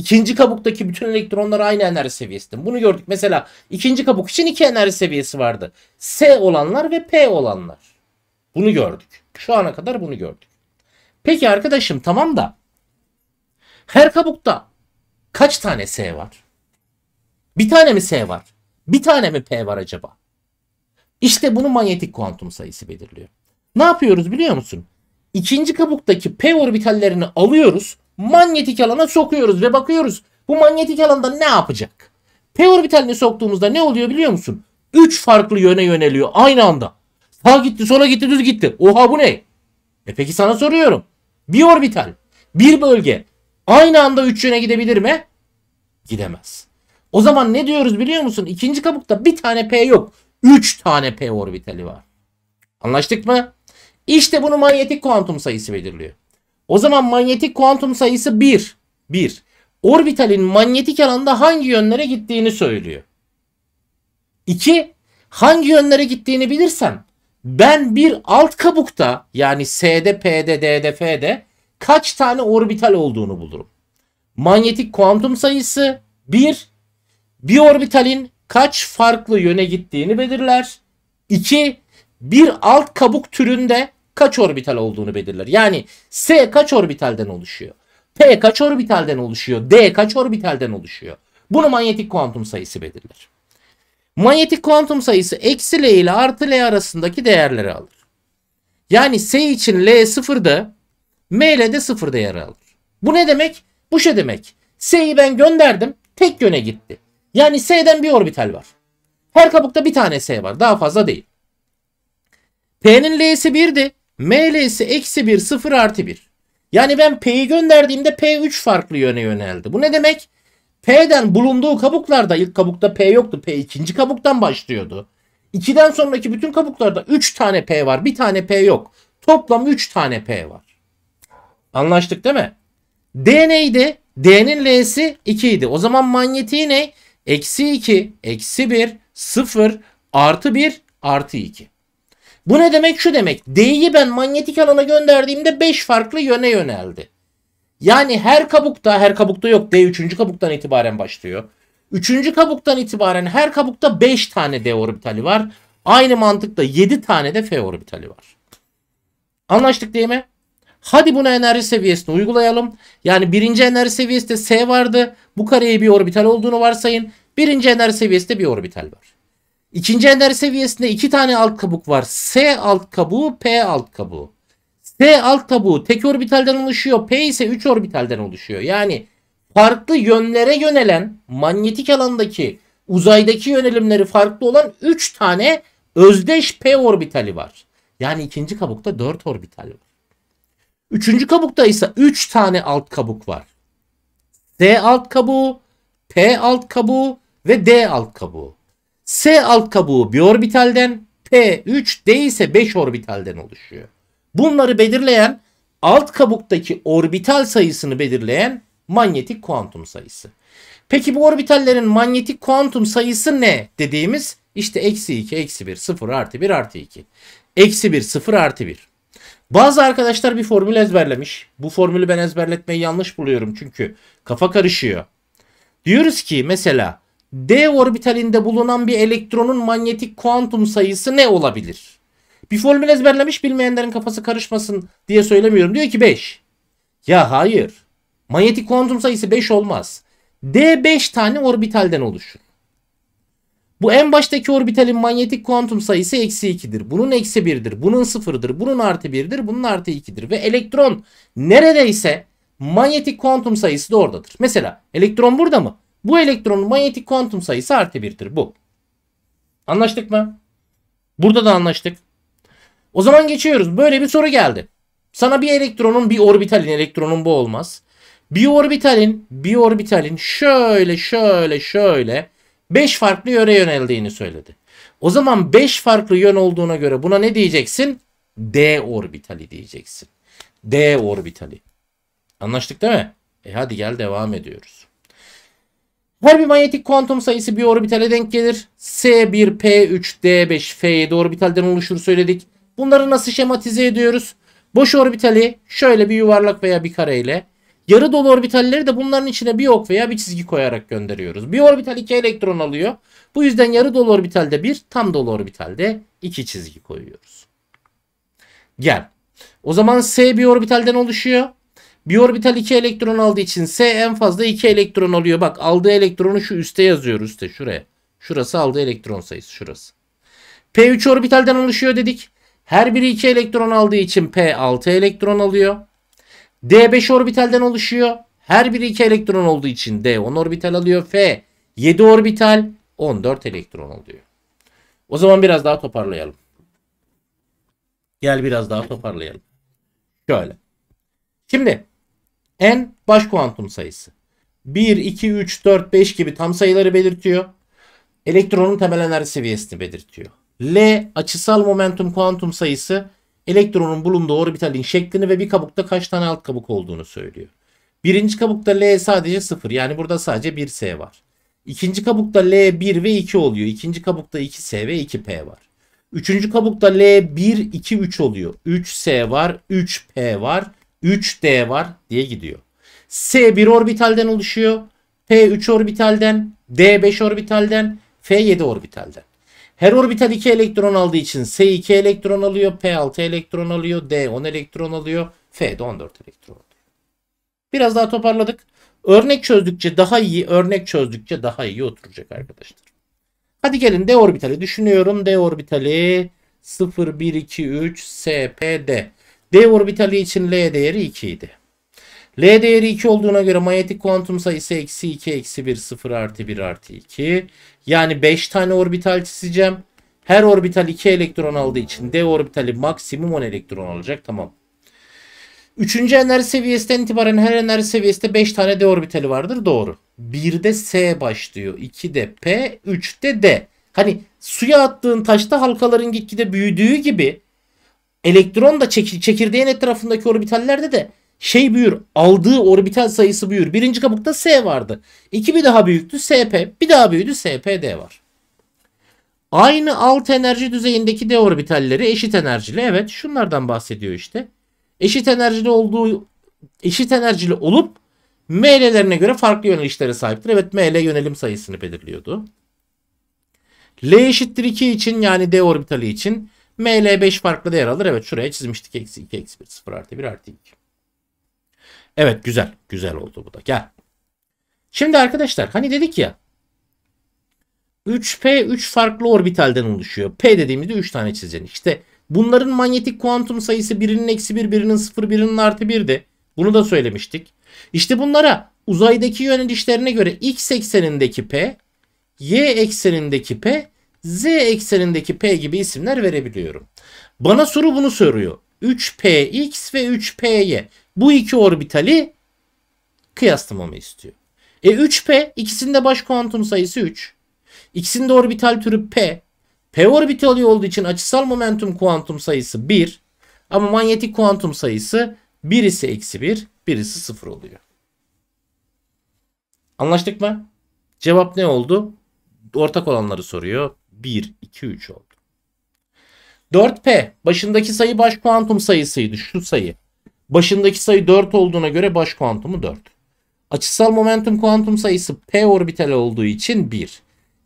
İkinci kabuktaki bütün elektronlar aynı enerji seviyesinde. Bunu gördük. Mesela ikinci kabuk için iki enerji seviyesi vardı. S olanlar ve P olanlar. Bunu gördük. Şu ana kadar bunu gördük. Peki arkadaşım tamam da her kabukta kaç tane S var? Bir tane mi S var? Bir tane mi P var acaba? İşte bunu manyetik kuantum sayısı belirliyor. Ne yapıyoruz biliyor musun? İkinci kabuktaki P orbitallerini alıyoruz manyetik alana sokuyoruz ve bakıyoruz. Bu manyetik alanda ne yapacak? P orbitalini soktuğumuzda ne oluyor biliyor musun? 3 farklı yöne yöneliyor aynı anda. Sağa gitti, sola gitti, düz gitti. Oha bu ne? E peki sana soruyorum. Bir orbital, bir bölge aynı anda 3 yöne gidebilir mi? Gidemez. O zaman ne diyoruz biliyor musun? İkinci kabukta bir tane P yok. 3 tane P orbitali var. Anlaştık mı? İşte bunu manyetik kuantum sayısı belirliyor. O zaman manyetik kuantum sayısı 1. 1. Orbitalin manyetik alanda hangi yönlere gittiğini söylüyor. 2. Hangi yönlere gittiğini bilirsem ben bir alt kabukta yani S'de, P'de, D'de, F'de kaç tane orbital olduğunu bulurum. Manyetik kuantum sayısı 1. Bir orbitalin kaç farklı yöne gittiğini belirler. 2. Bir alt kabuk türünde kaç orbital olduğunu belirler. Yani S kaç orbitalden oluşuyor? P kaç orbitalden oluşuyor? D kaç orbitalden oluşuyor? Bunu manyetik kuantum sayısı belirler. Manyetik kuantum sayısı eksi L ile artı L arasındaki değerleri alır. Yani S için L sıfırda, M ile de sıfırda yer alır. Bu ne demek? Bu şey demek. S'yi ben gönderdim, tek yöne gitti. Yani S'den bir orbital var. Her kabukta bir tane S var, daha fazla değil. P'nin L'si 1'di. ML'si eksi 1 0 artı 1. Yani ben P'yi gönderdiğimde P 3 farklı yöne yöneldi. Bu ne demek? P'den bulunduğu kabuklarda ilk kabukta P yoktu. P ikinci kabuktan başlıyordu. 2'den sonraki bütün kabuklarda 3 tane P var. Bir tane P yok. Toplam 3 tane P var. Anlaştık değil mi? D neydi? D'nin L'si 2 idi. O zaman manyetiği ne? Eksi 2, eksi 1, 0, artı 1, artı 2. Bu ne demek? Şu demek. D'yi ben manyetik alana gönderdiğimde 5 farklı yöne yöneldi. Yani her kabukta, her kabukta yok. D 3. kabuktan itibaren başlıyor. 3. kabuktan itibaren her kabukta 5 tane D orbitali var. Aynı mantıkla 7 tane de F orbitali var. Anlaştık değil mi? Hadi bunu enerji seviyesine uygulayalım. Yani birinci enerji seviyesinde S vardı. Bu kareye bir orbital olduğunu varsayın. Birinci enerji seviyesinde bir orbital var. İkinci ender seviyesinde iki tane alt kabuk var. S alt kabuğu, P alt kabuğu. S alt kabuğu tek orbitalden oluşuyor. P ise 3 orbitalden oluşuyor. Yani farklı yönlere yönelen manyetik alandaki uzaydaki yönelimleri farklı olan 3 tane özdeş P orbitali var. Yani ikinci kabukta 4 orbital var. Üçüncü kabukta ise 3 tane alt kabuk var. D alt kabuğu, P alt kabuğu ve D alt kabuğu. S alt kabuğu bir orbitalden, P 3, D ise 5 orbitalden oluşuyor. Bunları belirleyen alt kabuktaki orbital sayısını belirleyen manyetik kuantum sayısı. Peki bu orbitallerin manyetik kuantum sayısı ne dediğimiz işte eksi 2, eksi 1, 0, artı 1, artı 2. Eksi 1, 0, artı 1. Bazı arkadaşlar bir formül ezberlemiş. Bu formülü ben ezberletmeyi yanlış buluyorum çünkü kafa karışıyor. Diyoruz ki mesela D orbitalinde bulunan bir elektronun manyetik kuantum sayısı ne olabilir? Bir formül ezberlemiş bilmeyenlerin kafası karışmasın diye söylemiyorum. Diyor ki 5. Ya hayır. Manyetik kuantum sayısı 5 olmaz. D 5 tane orbitalden oluşur. Bu en baştaki orbitalin manyetik kuantum sayısı eksi 2'dir. Bunun eksi 1'dir. Bunun 0'dır. Bunun artı 1'dir. Bunun artı 2'dir. Ve elektron neredeyse manyetik kuantum sayısı da oradadır. Mesela elektron burada mı? Bu elektronun manyetik kuantum sayısı artı birdir. bu. Anlaştık mı? Burada da anlaştık. O zaman geçiyoruz. Böyle bir soru geldi. Sana bir elektronun bir orbitalin elektronun bu olmaz. Bir orbitalin bir orbitalin şöyle şöyle şöyle 5 farklı yöne yöneldiğini söyledi. O zaman 5 farklı yön olduğuna göre buna ne diyeceksin? D orbitali diyeceksin. D orbitali. Anlaştık değil mi? E hadi gel devam ediyoruz. Her bir manyetik kuantum sayısı bir orbitale denk gelir. S1, P3, D5, F7 orbitalden oluşur söyledik. Bunları nasıl şematize ediyoruz? Boş orbitali şöyle bir yuvarlak veya bir kareyle. Yarı dolu orbitalleri de bunların içine bir ok veya bir çizgi koyarak gönderiyoruz. Bir orbital 2 elektron alıyor. Bu yüzden yarı dolu orbitalde 1, tam dolu orbitalde 2 çizgi koyuyoruz. Gel. O zaman S bir orbitalden oluşuyor. Bir orbital 2 elektron aldığı için S en fazla 2 elektron alıyor. Bak aldığı elektronu şu üste yazıyor üste şuraya. Şurası aldığı elektron sayısı şurası. P3 orbitalden oluşuyor dedik. Her biri 2 elektron aldığı için P 6 elektron alıyor. D5 orbitalden oluşuyor. Her biri 2 elektron olduğu için D10 orbital alıyor. F 7 orbital 14 elektron alıyor. O zaman biraz daha toparlayalım. Gel biraz daha toparlayalım. Şöyle. Şimdi n baş kuantum sayısı. 1, 2, 3, 4, 5 gibi tam sayıları belirtiyor. Elektronun temel enerji seviyesini belirtiyor. L açısal momentum kuantum sayısı elektronun bulunduğu orbitalin şeklini ve bir kabukta kaç tane alt kabuk olduğunu söylüyor. Birinci kabukta L sadece 0 yani burada sadece 1S var. İkinci kabukta L 1 ve 2 oluyor. İkinci kabukta 2S ve 2P var. Üçüncü kabukta L 1, 2, 3 oluyor. 3S var, 3P var. 3D var diye gidiyor. S1 orbitalden oluşuyor. P3 orbitalden, D5 orbitalden, F7 orbitalden. Her orbital 2 elektron aldığı için S2 elektron alıyor, P6 elektron alıyor, D10 elektron alıyor, f F'de 14 elektron alıyor. Biraz daha toparladık. Örnek çözdükçe daha iyi, örnek çözdükçe daha iyi oturacak arkadaşlar. Hadi gelin D orbitali düşünüyorum. D orbitali 0, 1, 2, 3, S, P, D. D orbitali için L değeri 2 idi. L değeri 2 olduğuna göre manyetik kuantum sayısı eksi 2 eksi 1 0 artı 1 artı 2. Yani 5 tane orbital çizeceğim. Her orbital 2 elektron aldığı için D orbitali maksimum 10 elektron alacak. Tamam. Üçüncü enerji seviyesinden itibaren her enerji seviyesinde 5 tane D orbitali vardır. Doğru. 1'de S başlıyor. 2'de P, 3'te D. Hani suya attığın taşta halkaların gitgide büyüdüğü gibi Elektron da çekir, çekirdeğin etrafındaki orbitallerde de şey büyür. Aldığı orbital sayısı büyür. Birinci kabukta S vardı. 2 bir daha büyüktü SP. Bir daha büyüdü SPD var. Aynı alt enerji düzeyindeki D orbitalleri eşit enerjili. Evet şunlardan bahsediyor işte. Eşit enerjili olduğu eşit enerjili olup ML'lerine göre farklı yönelişlere sahiptir. Evet ML yönelim sayısını belirliyordu. L eşittir 2 için yani D orbitali için ML5 farklı değer alır. Evet şuraya çizmiştik. Eksi 2, eksi 1, 0 artı 1 artı 2. Evet güzel. Güzel oldu bu da. Gel. Şimdi arkadaşlar hani dedik ya 3P 3 farklı orbitalden oluşuyor. P dediğimizde 3 tane çizeceğin. İşte bunların manyetik kuantum sayısı birinin eksi 1, birinin 0, birinin artı 1'di. Bunu da söylemiştik. İşte bunlara uzaydaki yönelişlerine göre x eksenindeki P, y eksenindeki P z eksenindeki p gibi isimler verebiliyorum. Bana soru bunu soruyor. 3px ve 3py bu iki orbitali kıyaslamamı istiyor. E 3p ikisinde baş kuantum sayısı 3. İkisinde orbital türü p. P orbitali olduğu için açısal momentum kuantum sayısı 1. Ama manyetik kuantum sayısı birisi eksi 1, birisi 0 oluyor. Anlaştık mı? Cevap ne oldu? Ortak olanları soruyor. 1, 2, 3 oldu. 4P başındaki sayı baş kuantum sayısıydı şu sayı. Başındaki sayı 4 olduğuna göre baş kuantumu 4. Açısal momentum kuantum sayısı P orbital olduğu için 1.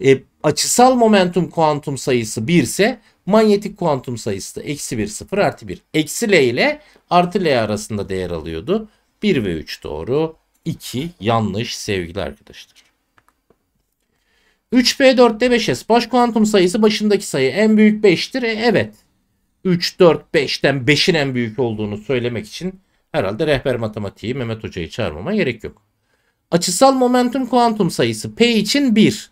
E, açısal momentum kuantum sayısı 1 ise manyetik kuantum sayısı da eksi 1 0 artı 1. Eksi L ile artı L arasında değer alıyordu. 1 ve 3 doğru 2 yanlış sevgili arkadaşlar. 3P 4'te 5S. Baş kuantum sayısı başındaki sayı. En büyük 5'tir. E, evet. 3, 4, 5'ten 5'in en büyük olduğunu söylemek için herhalde rehber matematiği Mehmet Hoca'yı çağırmama gerek yok. Açısal momentum kuantum sayısı P için 1.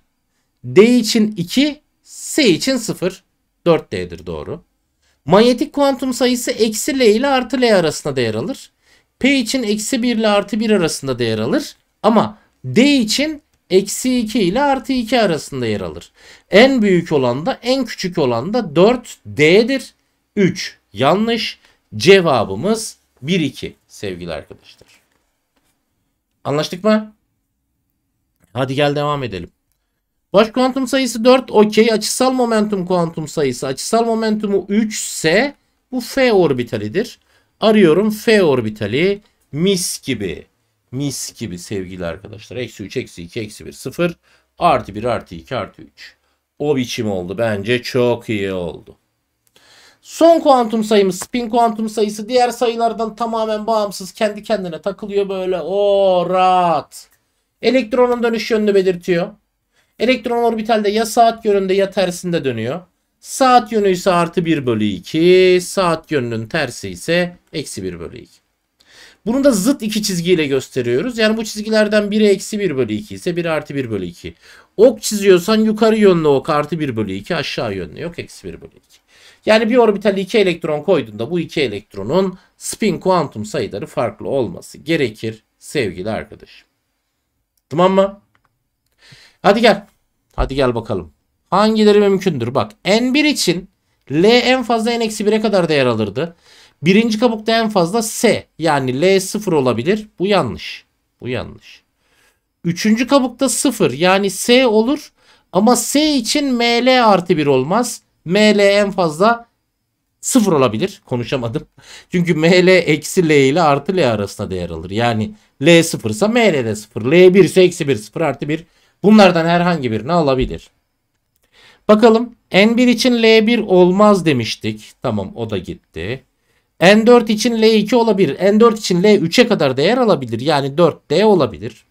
D için 2. S için 0. 4D'dir doğru. Manyetik kuantum sayısı eksi L ile artı L arasında değer alır. P için eksi 1 ile artı 1 arasında değer alır. Ama D için eksi 2 ile artı 2 arasında yer alır. En büyük olan da en küçük olan da 4 D'dir. 3 yanlış. Cevabımız 1 2 sevgili arkadaşlar. Anlaştık mı? Hadi gel devam edelim. Baş kuantum sayısı 4 okey. Açısal momentum kuantum sayısı açısal momentumu 3 ise bu F orbitalidir. Arıyorum F orbitali mis gibi. Mis gibi sevgili arkadaşlar. Eksi 3, eksi 2, eksi 1, 0. Artı 1, artı 2, artı 3. O biçim oldu. Bence çok iyi oldu. Son kuantum sayımız spin kuantum sayısı diğer sayılardan tamamen bağımsız kendi kendine takılıyor böyle o rahat. Elektronun dönüş yönünü belirtiyor. Elektron orbitalde ya saat yönünde ya tersinde dönüyor. Saat yönü ise artı 1 bölü 2. Saat yönünün tersi ise eksi 1 bölü 2. Bunu da zıt iki çizgiyle gösteriyoruz. Yani bu çizgilerden biri eksi 1 bölü 2 ise biri artı 1 bölü 2. Ok çiziyorsan yukarı yönlü ok artı 1 bölü 2 aşağı yönlü yok eksi 1 bölü 2. Yani bir orbitale 2 elektron koyduğunda bu 2 elektronun spin kuantum sayıları farklı olması gerekir sevgili arkadaşım. Tamam mı? Hadi gel. Hadi gel bakalım. Hangileri mümkündür? Bak N1 için L en fazla N-1'e kadar değer alırdı. Birinci kabukta en fazla S yani L sıfır olabilir. Bu yanlış. Bu yanlış. Üçüncü kabukta sıfır yani S olur ama S için ML artı bir olmaz. ML en fazla sıfır olabilir. Konuşamadım. Çünkü ML eksi L ile artı L arasında değer alır. Yani L sıfırsa ML de sıfır. L bir ise eksi bir sıfır artı bir. Bunlardan herhangi birini alabilir. Bakalım N1 için L1 olmaz demiştik. Tamam o da gitti. N4 için L2 olabilir. N4 için L3'e kadar değer alabilir. Yani 4D olabilir.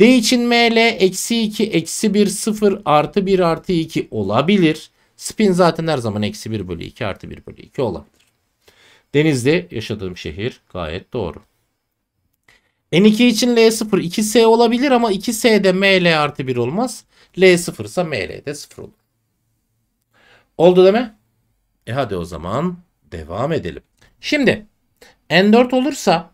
D için ML eksi 2 eksi 1 0 artı 1 artı 2 olabilir. Spin zaten her zaman eksi 1 bölü 2 artı 1 bölü 2 olabilir. Denizli yaşadığım şehir gayet doğru. N2 için L0 2S olabilir ama 2S'de ML artı 1 olmaz. L0 ise ML'de 0 olur. Oldu deme? E hadi o zaman devam edelim. Şimdi N4 olursa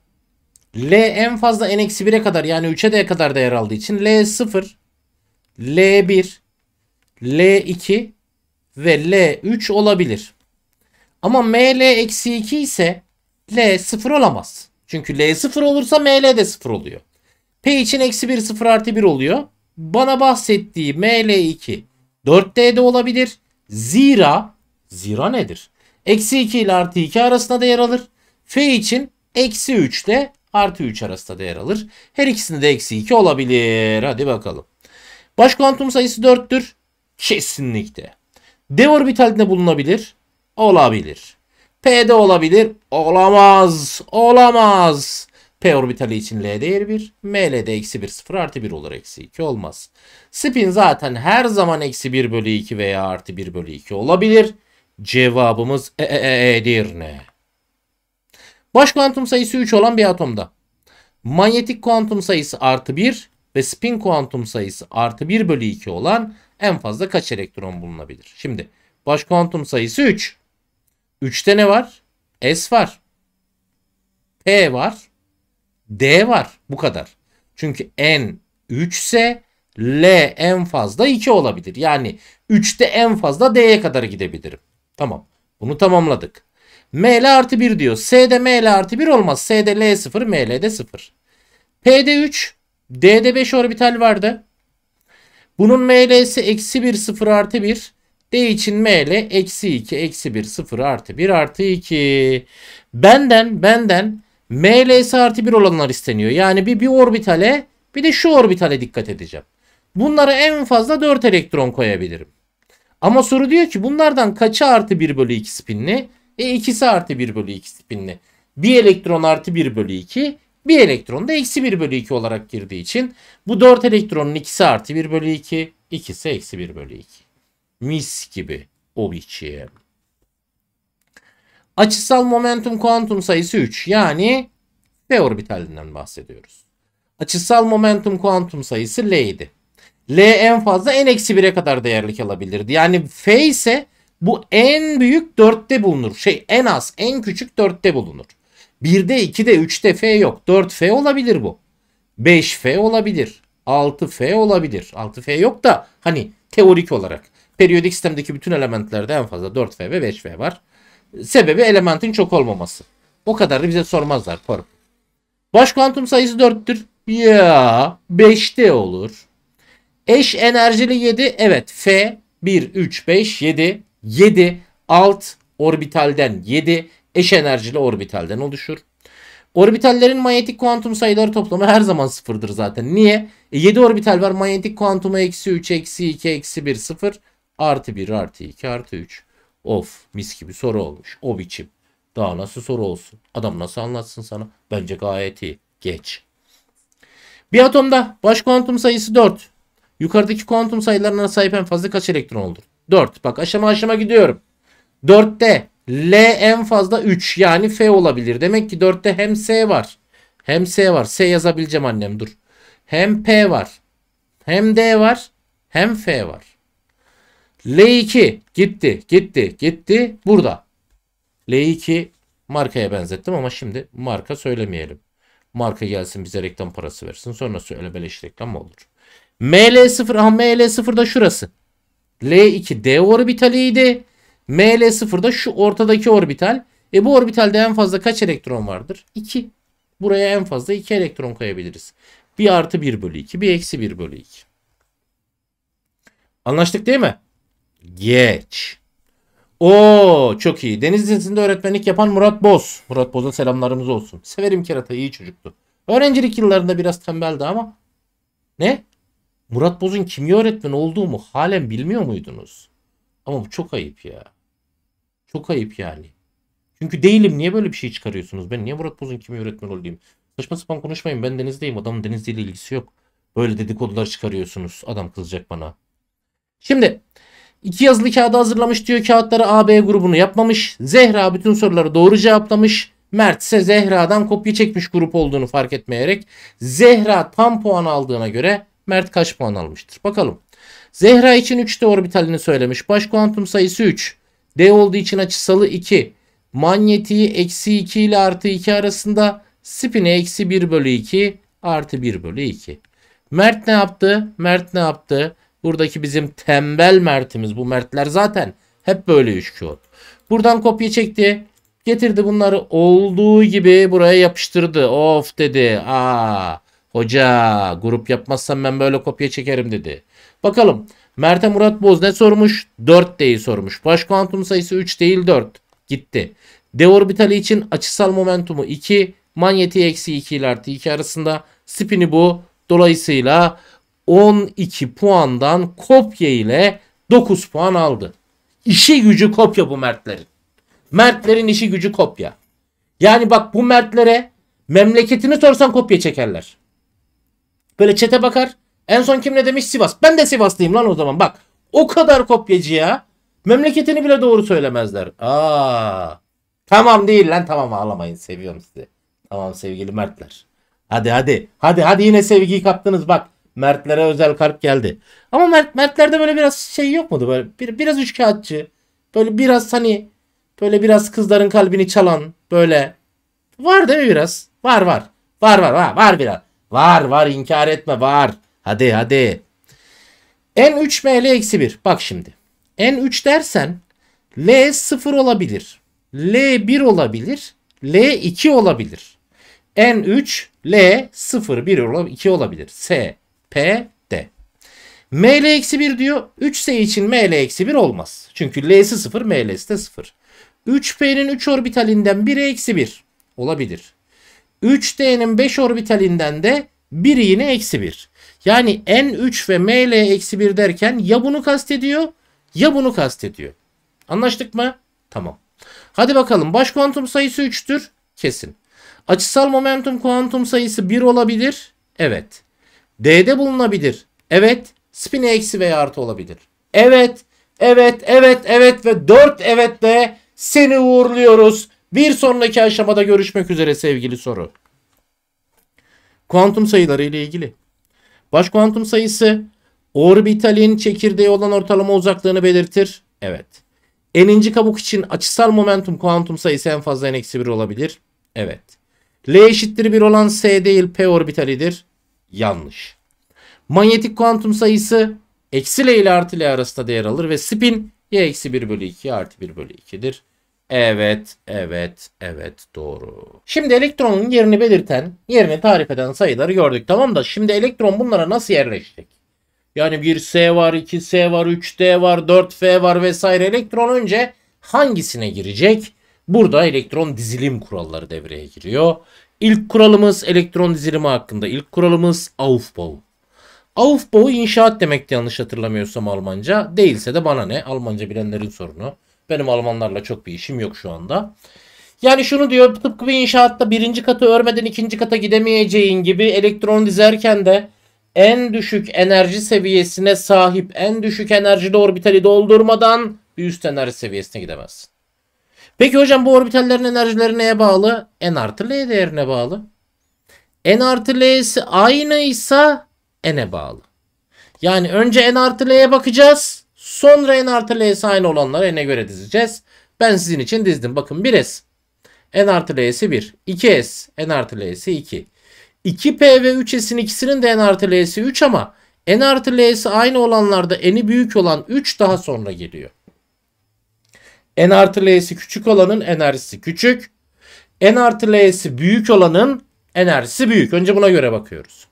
L en fazla N-1'e kadar yani 3'e de kadar değer aldığı için L0, L1, L2 ve L3 olabilir. Ama ML-2 ise L0 olamaz. Çünkü L0 olursa ML de 0 oluyor. P için eksi 1 0 artı 1 oluyor. Bana bahsettiği ML2 4D de olabilir. Zira zira nedir? Eksi 2 ile artı 2 arasında değer alır. F için eksi 3 ile artı 3 arasında değer alır. Her ikisinde de eksi 2 olabilir. Hadi bakalım. Baş kuantum sayısı 4'tür. Kesinlikle. D orbitalinde bulunabilir. Olabilir. P'de olabilir. Olamaz. Olamaz. P orbitali için L değeri 1. ML'de eksi 1 0 artı 1 olur. Eksi 2 olmaz. Spin zaten her zaman eksi 1 bölü 2 veya artı 1 bölü 2 olabilir. Cevabımız e -e -e, e Edirne. Baş kuantum sayısı 3 olan bir atomda manyetik kuantum sayısı artı 1 ve spin kuantum sayısı artı 1 bölü 2 olan en fazla kaç elektron bulunabilir? Şimdi baş kuantum sayısı 3. 3'te ne var? S var. P var. D var. Bu kadar. Çünkü N 3 ise L en fazla 2 olabilir. Yani 3'te en fazla D'ye kadar gidebilirim. Tamam. Bunu tamamladık. ML artı 1 diyor. S'de ML artı 1 olmaz. S'de L 0, ML'de 0. P'de 3, D'de 5 orbital vardı. Bunun ML'si eksi 1, 0 artı 1. D için ML eksi 2, eksi 1, 0 artı 1 artı 2. Benden, benden ML'si artı 1 olanlar isteniyor. Yani bir, bir orbitale bir de şu orbitale dikkat edeceğim. Bunlara en fazla 4 elektron koyabilirim. Ama soru diyor ki bunlardan kaçı artı 1 bölü 2 spinli? E ikisi artı 1 bölü 2 spinli. Bir elektron artı 1 bölü 2. Bir elektron da eksi 1 bölü 2 olarak girdiği için bu 4 elektronun ikisi artı 1 bölü 2. ikisi eksi 1 bölü 2. Mis gibi o biçim. Açısal momentum kuantum sayısı 3. Yani P orbitalinden bahsediyoruz. Açısal momentum kuantum sayısı L idi. L en fazla en eksi 1'e kadar değerli kalabilirdi. Yani F ise bu en büyük 4'te bulunur. Şey en az en küçük 4'te bulunur. 1'de 2'de 3'te F yok. 4F olabilir bu. 5F olabilir. 6F olabilir. 6F yok da hani teorik olarak. Periyodik sistemdeki bütün elementlerde en fazla 4F ve 5F var. Sebebi elementin çok olmaması. O kadar da bize sormazlar. Baş kuantum sayısı 4'tür. Ya 5'te olur. Eş enerjili 7 evet F 1 3 5 7 7 alt orbitalden 7 eş enerjili orbitalden oluşur. Orbitallerin manyetik kuantum sayıları toplamı her zaman sıfırdır zaten. Niye? E 7 orbital var. Manyetik kuantumu eksi 3, eksi 2, eksi 1, 0. Artı 1, artı 2, artı 3. Of mis gibi soru olmuş. O biçim. Daha nasıl soru olsun? Adam nasıl anlatsın sana? Bence gayet iyi. Geç. Bir atomda baş kuantum sayısı 4. Yukarıdaki kuantum sayılarına sahip en fazla kaç elektron olur? 4. Bak aşama aşama gidiyorum. 4'te L en fazla 3 yani F olabilir. Demek ki 4'te hem S var. Hem S var. S yazabileceğim annem dur. Hem P var. Hem D var. Hem F var. L2 gitti gitti gitti burada. L2 markaya benzettim ama şimdi marka söylemeyelim. Marka gelsin bize reklam parası versin sonra söyle beleş reklam olur? ML0 aha ML0 da şurası. L2 D orbitaliydi. ML0 da şu ortadaki orbital. E bu orbitalde en fazla kaç elektron vardır? 2. Buraya en fazla 2 elektron koyabiliriz. Bir artı 1 bölü 2. Bir eksi 1 bölü 2. Anlaştık değil mi? Geç. o çok iyi. Deniz dizisinde öğretmenlik yapan Murat Boz. Murat Boz'a selamlarımız olsun. Severim kerata iyi çocuktu. Öğrencilik yıllarında biraz tembeldi ama. Ne? Murat Boz'un kimya öğretmeni olduğumu halen bilmiyor muydunuz? Ama bu çok ayıp ya. Çok ayıp yani. Çünkü değilim. Niye böyle bir şey çıkarıyorsunuz? Ben niye Murat Boz'un kimya öğretmeni olayım? Saçma sapan konuşmayın. Ben denizdeyim. Adamın ile ilgisi yok. Böyle dedikodular çıkarıyorsunuz. Adam kızacak bana. Şimdi iki yazılı kağıdı hazırlamış diyor. Kağıtları AB grubunu yapmamış. Zehra bütün soruları doğru cevaplamış. Mert ise Zehra'dan kopya çekmiş grup olduğunu fark etmeyerek Zehra tam puan aldığına göre Mert kaç puan almıştır? Bakalım. Zehra için 3D orbitalini söylemiş. Baş kuantum sayısı 3. D olduğu için açısalı 2. Manyetiği eksi 2 ile artı 2 arasında. Spini e eksi 1 bölü 2 artı 1 bölü 2. Mert ne yaptı? Mert ne yaptı? Buradaki bizim tembel Mert'imiz. Bu Mert'ler zaten hep böyle 3 kod. Buradan kopya çekti. Getirdi bunları olduğu gibi buraya yapıştırdı. Of dedi. Aa. Hoca grup yapmazsam ben böyle kopya çekerim dedi. Bakalım Mert'e Murat Boz ne sormuş? 4 D'yi sormuş. Baş kuantum sayısı 3 değil 4. Gitti. D orbitali için açısal momentumu 2. Manyetiği eksi 2 ile artı 2 arasında. Spini bu. Dolayısıyla 12 puandan kopya ile 9 puan aldı. İşi gücü kopya bu Mertlerin. Mertlerin işi gücü kopya. Yani bak bu Mertlere memleketini sorsan kopya çekerler. Böyle çete bakar. En son kim ne demiş? Sivas. Ben de Sivaslıyım lan o zaman. Bak o kadar kopyacı ya. Memleketini bile doğru söylemezler. Aa. Tamam değil lan tamam ağlamayın. Seviyorum sizi. Tamam sevgili Mertler. Hadi hadi. Hadi hadi yine sevgiyi kaptınız bak. Mertlere özel kalp geldi. Ama Mert, Mertlerde böyle biraz şey yok mudu? Böyle bir, biraz üçkağıtçı. Böyle biraz hani böyle biraz kızların kalbini çalan böyle. Var değil mi biraz? Var var. Var var var var biraz. Var var inkar etme var. Hadi hadi. N3 ml eksi 1. Bak şimdi. N3 dersen L 0 olabilir. L 1 olabilir. L 2 olabilir. N3 L 0 1 olabilir, 2 olabilir. S P D. ML eksi 1 diyor. 3S için ML eksi 1 olmaz. Çünkü L'si 0 ML'si de 0. 3P'nin 3 orbitalinden biri eksi 1 olabilir. 3D'nin 5 orbitalinden de biri yine eksi 1. Yani N3 ve ML eksi 1 derken ya bunu kastediyor ya bunu kastediyor. Anlaştık mı? Tamam. Hadi bakalım baş kuantum sayısı 3'tür. Kesin. Açısal momentum kuantum sayısı 1 olabilir. Evet. D'de bulunabilir. Evet. Spin eksi veya artı olabilir. Evet. Evet. Evet. Evet. Ve 4 evet de seni uğurluyoruz. Bir sonraki aşamada görüşmek üzere sevgili soru. Kuantum sayıları ile ilgili. Baş kuantum sayısı orbitalin çekirdeği olan ortalama uzaklığını belirtir. Evet. Eninci kabuk için açısal momentum kuantum sayısı en fazla eksi 1 olabilir. Evet. L eşittir 1 olan S değil P orbitalidir. Yanlış. Manyetik kuantum sayısı eksi L ile artı L arasında değer alır ve spin y eksi 1 bölü 2 artı 1 bölü 2'dir. Evet, evet, evet doğru. Şimdi elektronun yerini belirten, yerini tarif eden sayıları gördük tamam da şimdi elektron bunlara nasıl yerleşecek? Yani bir S var, 2 S var, 3 D var, 4 F var vesaire. Elektron önce hangisine girecek? Burada elektron dizilim kuralları devreye giriyor. İlk kuralımız elektron dizilimi hakkında. İlk kuralımız Aufbau. Aufbau inşaat demekti yanlış hatırlamıyorsam Almanca. Değilse de bana ne? Almanca bilenlerin sorunu. Benim Almanlarla çok bir işim yok şu anda. Yani şunu diyor tıpkı bir inşaatta birinci katı örmeden ikinci kata gidemeyeceğin gibi elektron dizerken de en düşük enerji seviyesine sahip en düşük enerjili orbitali doldurmadan bir üst enerji seviyesine gidemezsin. Peki hocam bu orbitallerin enerjileri neye bağlı? N artı L değerine bağlı. N artı L'si aynıysa N'e bağlı. Yani önce N artı L'ye bakacağız. Sonra n artı l'si aynı olanları n'e göre dizeceğiz. Ben sizin için dizdim. Bakın 1s. n artı l'si 1. 2s. n artı l'si 2. 2p ve 3s'in ikisinin de n artı l'si 3 ama n artı l'si aynı olanlarda n'i büyük olan 3 daha sonra geliyor. n artı l'si küçük olanın enerjisi küçük. n artı l'si büyük olanın enerjisi büyük. Önce buna göre bakıyoruz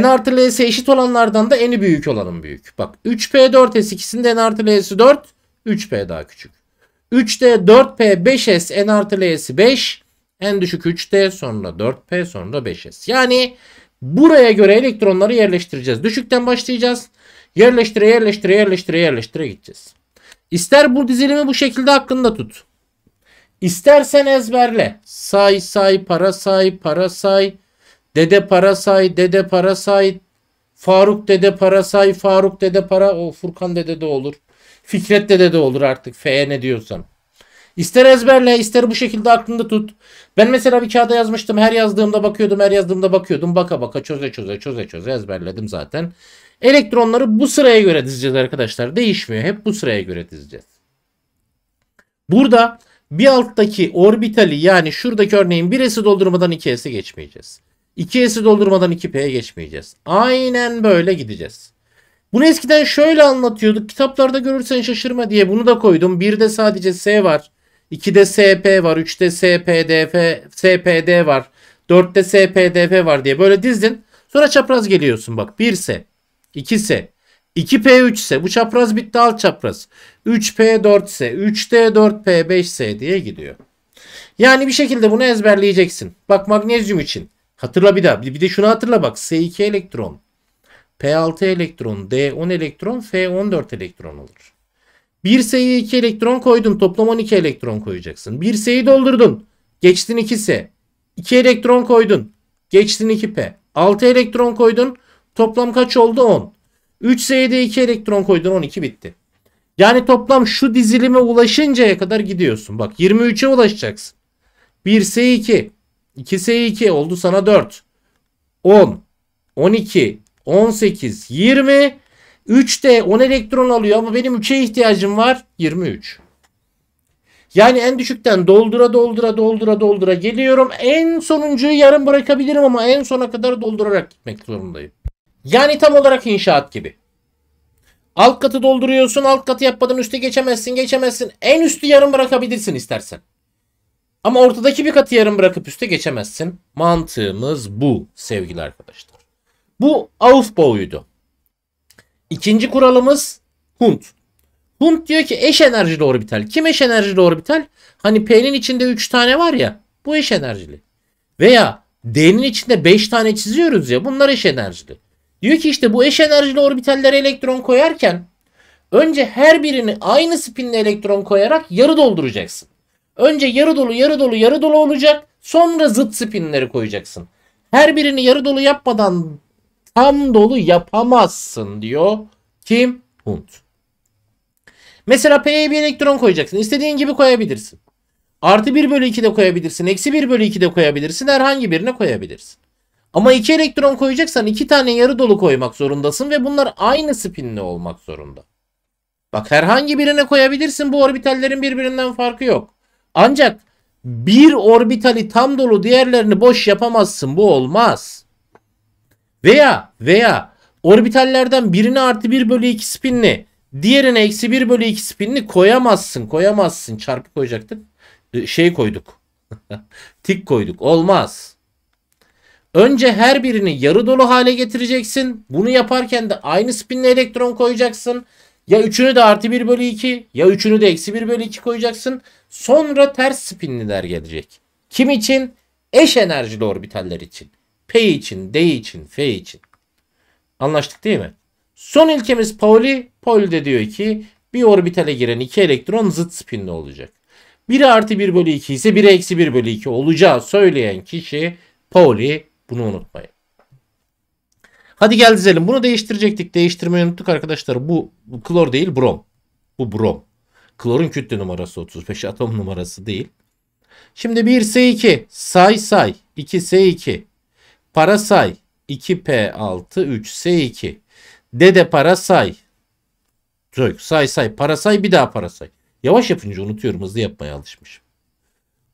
n artı l'si eşit olanlardan da n'i büyük olanın büyük. Bak 3p4s ikisinde n artı l'si 4. 3p daha küçük. 3d 4p 5s n artı l'si 5. En düşük 3d sonra 4p sonra 5s. Yani buraya göre elektronları yerleştireceğiz. Düşükten başlayacağız. Yerleştire yerleştire yerleştire yerleştire gideceğiz. İster bu dizilimi bu şekilde aklında tut. İstersen ezberle. Say say para say para say Dede Parasay, Dede Parasay, Faruk Dede Parasay, Faruk Dede Para, o Furkan Dede de olur. Fikret Dede de olur artık F'ye ne diyorsan. İster ezberle ister bu şekilde aklında tut. Ben mesela bir kağıda yazmıştım. Her yazdığımda bakıyordum, her yazdığımda bakıyordum. Baka baka çöze çöze çöze çöze ezberledim zaten. Elektronları bu sıraya göre dizeceğiz arkadaşlar. Değişmiyor. Hep bu sıraya göre dizeceğiz. Burada bir alttaki orbitali yani şuradaki örneğin 1s'e doldurmadan 2s'e geçmeyeceğiz. 2S'i doldurmadan 2P'ye geçmeyeceğiz. Aynen böyle gideceğiz. Bunu eskiden şöyle anlatıyorduk. Kitaplarda görürsen şaşırma diye bunu da koydum. 1'de sadece S var. 2'de SP var. 3'te SPDF, SPD var. 4'te SPDF var diye böyle dizdin. Sonra çapraz geliyorsun bak. 1 S, 2 S, 2P3 s. bu çapraz bitti alt çapraz. 3P4 s, 3D4P5S diye gidiyor. Yani bir şekilde bunu ezberleyeceksin. Bak magnezyum için Hatırla bir daha. Bir de şunu hatırla bak. S2 elektron, P6 elektron, D10 elektron, F14 elektron olur. Bir S'ye 2 elektron koydun. Toplam 12 elektron koyacaksın. Bir S'yi doldurdun. Geçtin 2 S. 2 elektron koydun. Geçtin 2 P. 6 elektron koydun. Toplam kaç oldu? 10. 3 S'ye de 2 elektron koydun. 12 bitti. Yani toplam şu dizilime ulaşıncaya kadar gidiyorsun. Bak 23'e ulaşacaksın. 1 S2 2S2 oldu sana 4. 10, 12, 18, 20. 3 de 10 elektron alıyor ama benim 3'e ihtiyacım var. 23. Yani en düşükten doldura doldura doldura doldura geliyorum. En sonuncuyu yarım bırakabilirim ama en sona kadar doldurarak gitmek zorundayım. Yani tam olarak inşaat gibi. Alt katı dolduruyorsun, alt katı yapmadan üste geçemezsin, geçemezsin. En üstü yarım bırakabilirsin istersen. Ama ortadaki bir katı yarım bırakıp üste geçemezsin. Mantığımız bu sevgili arkadaşlar. Bu Aufbau'ydu. İkinci kuralımız Hund. Hund diyor ki eş enerjili orbital. Kim eş enerjili orbital? Hani P'nin içinde 3 tane var ya. Bu eş enerjili. Veya D'nin içinde 5 tane çiziyoruz ya. Bunlar eş enerjili. Diyor ki işte bu eş enerjili orbitallere elektron koyarken önce her birini aynı spinle elektron koyarak yarı dolduracaksın. Önce yarı dolu yarı dolu yarı dolu olacak. Sonra zıt spinleri koyacaksın. Her birini yarı dolu yapmadan tam dolu yapamazsın diyor. Kim? Hunt. Mesela P'ye bir elektron koyacaksın. İstediğin gibi koyabilirsin. Artı 1 bölü 2 de koyabilirsin. Eksi 1 bölü 2 de koyabilirsin. Herhangi birine koyabilirsin. Ama 2 elektron koyacaksan 2 tane yarı dolu koymak zorundasın ve bunlar aynı spinli olmak zorunda. Bak herhangi birine koyabilirsin. Bu orbitallerin birbirinden farkı yok. Ancak bir orbitali tam dolu diğerlerini boş yapamazsın. Bu olmaz. Veya veya orbitallerden birine artı 1 bölü 2 spinli diğerine eksi 1 bölü 2 spinli koyamazsın. Koyamazsın. Çarpı koyacaktık. Ee, şey koyduk. Tik koyduk. Olmaz. Önce her birini yarı dolu hale getireceksin. Bunu yaparken de aynı spinli elektron koyacaksın. Ya üçünü de artı 1 bölü 2 ya üçünü de eksi 1 bölü 2 koyacaksın. Sonra ters spinliler gelecek. Kim için? Eş enerjili orbitaller için. P için, D için, F için. Anlaştık değil mi? Son ilkemiz Pauli. Pauli de diyor ki bir orbitale giren iki elektron zıt spinli olacak. 1 artı 1 bölü 2 ise 1 eksi 1 bölü 2 olacağı söyleyen kişi Pauli. Bunu unutmayın. Hadi gel dizelim. Bunu değiştirecektik. Değiştirmeyi unuttuk arkadaşlar. Bu, bu klor değil brom. Bu brom. Klorun kütle numarası 35 atom numarası değil. Şimdi 1S2 say say 2S2 para say 2P6 3S2 dede para say çok say say para say bir daha para say. Yavaş yapınca unutuyorum hızlı yapmaya alışmışım.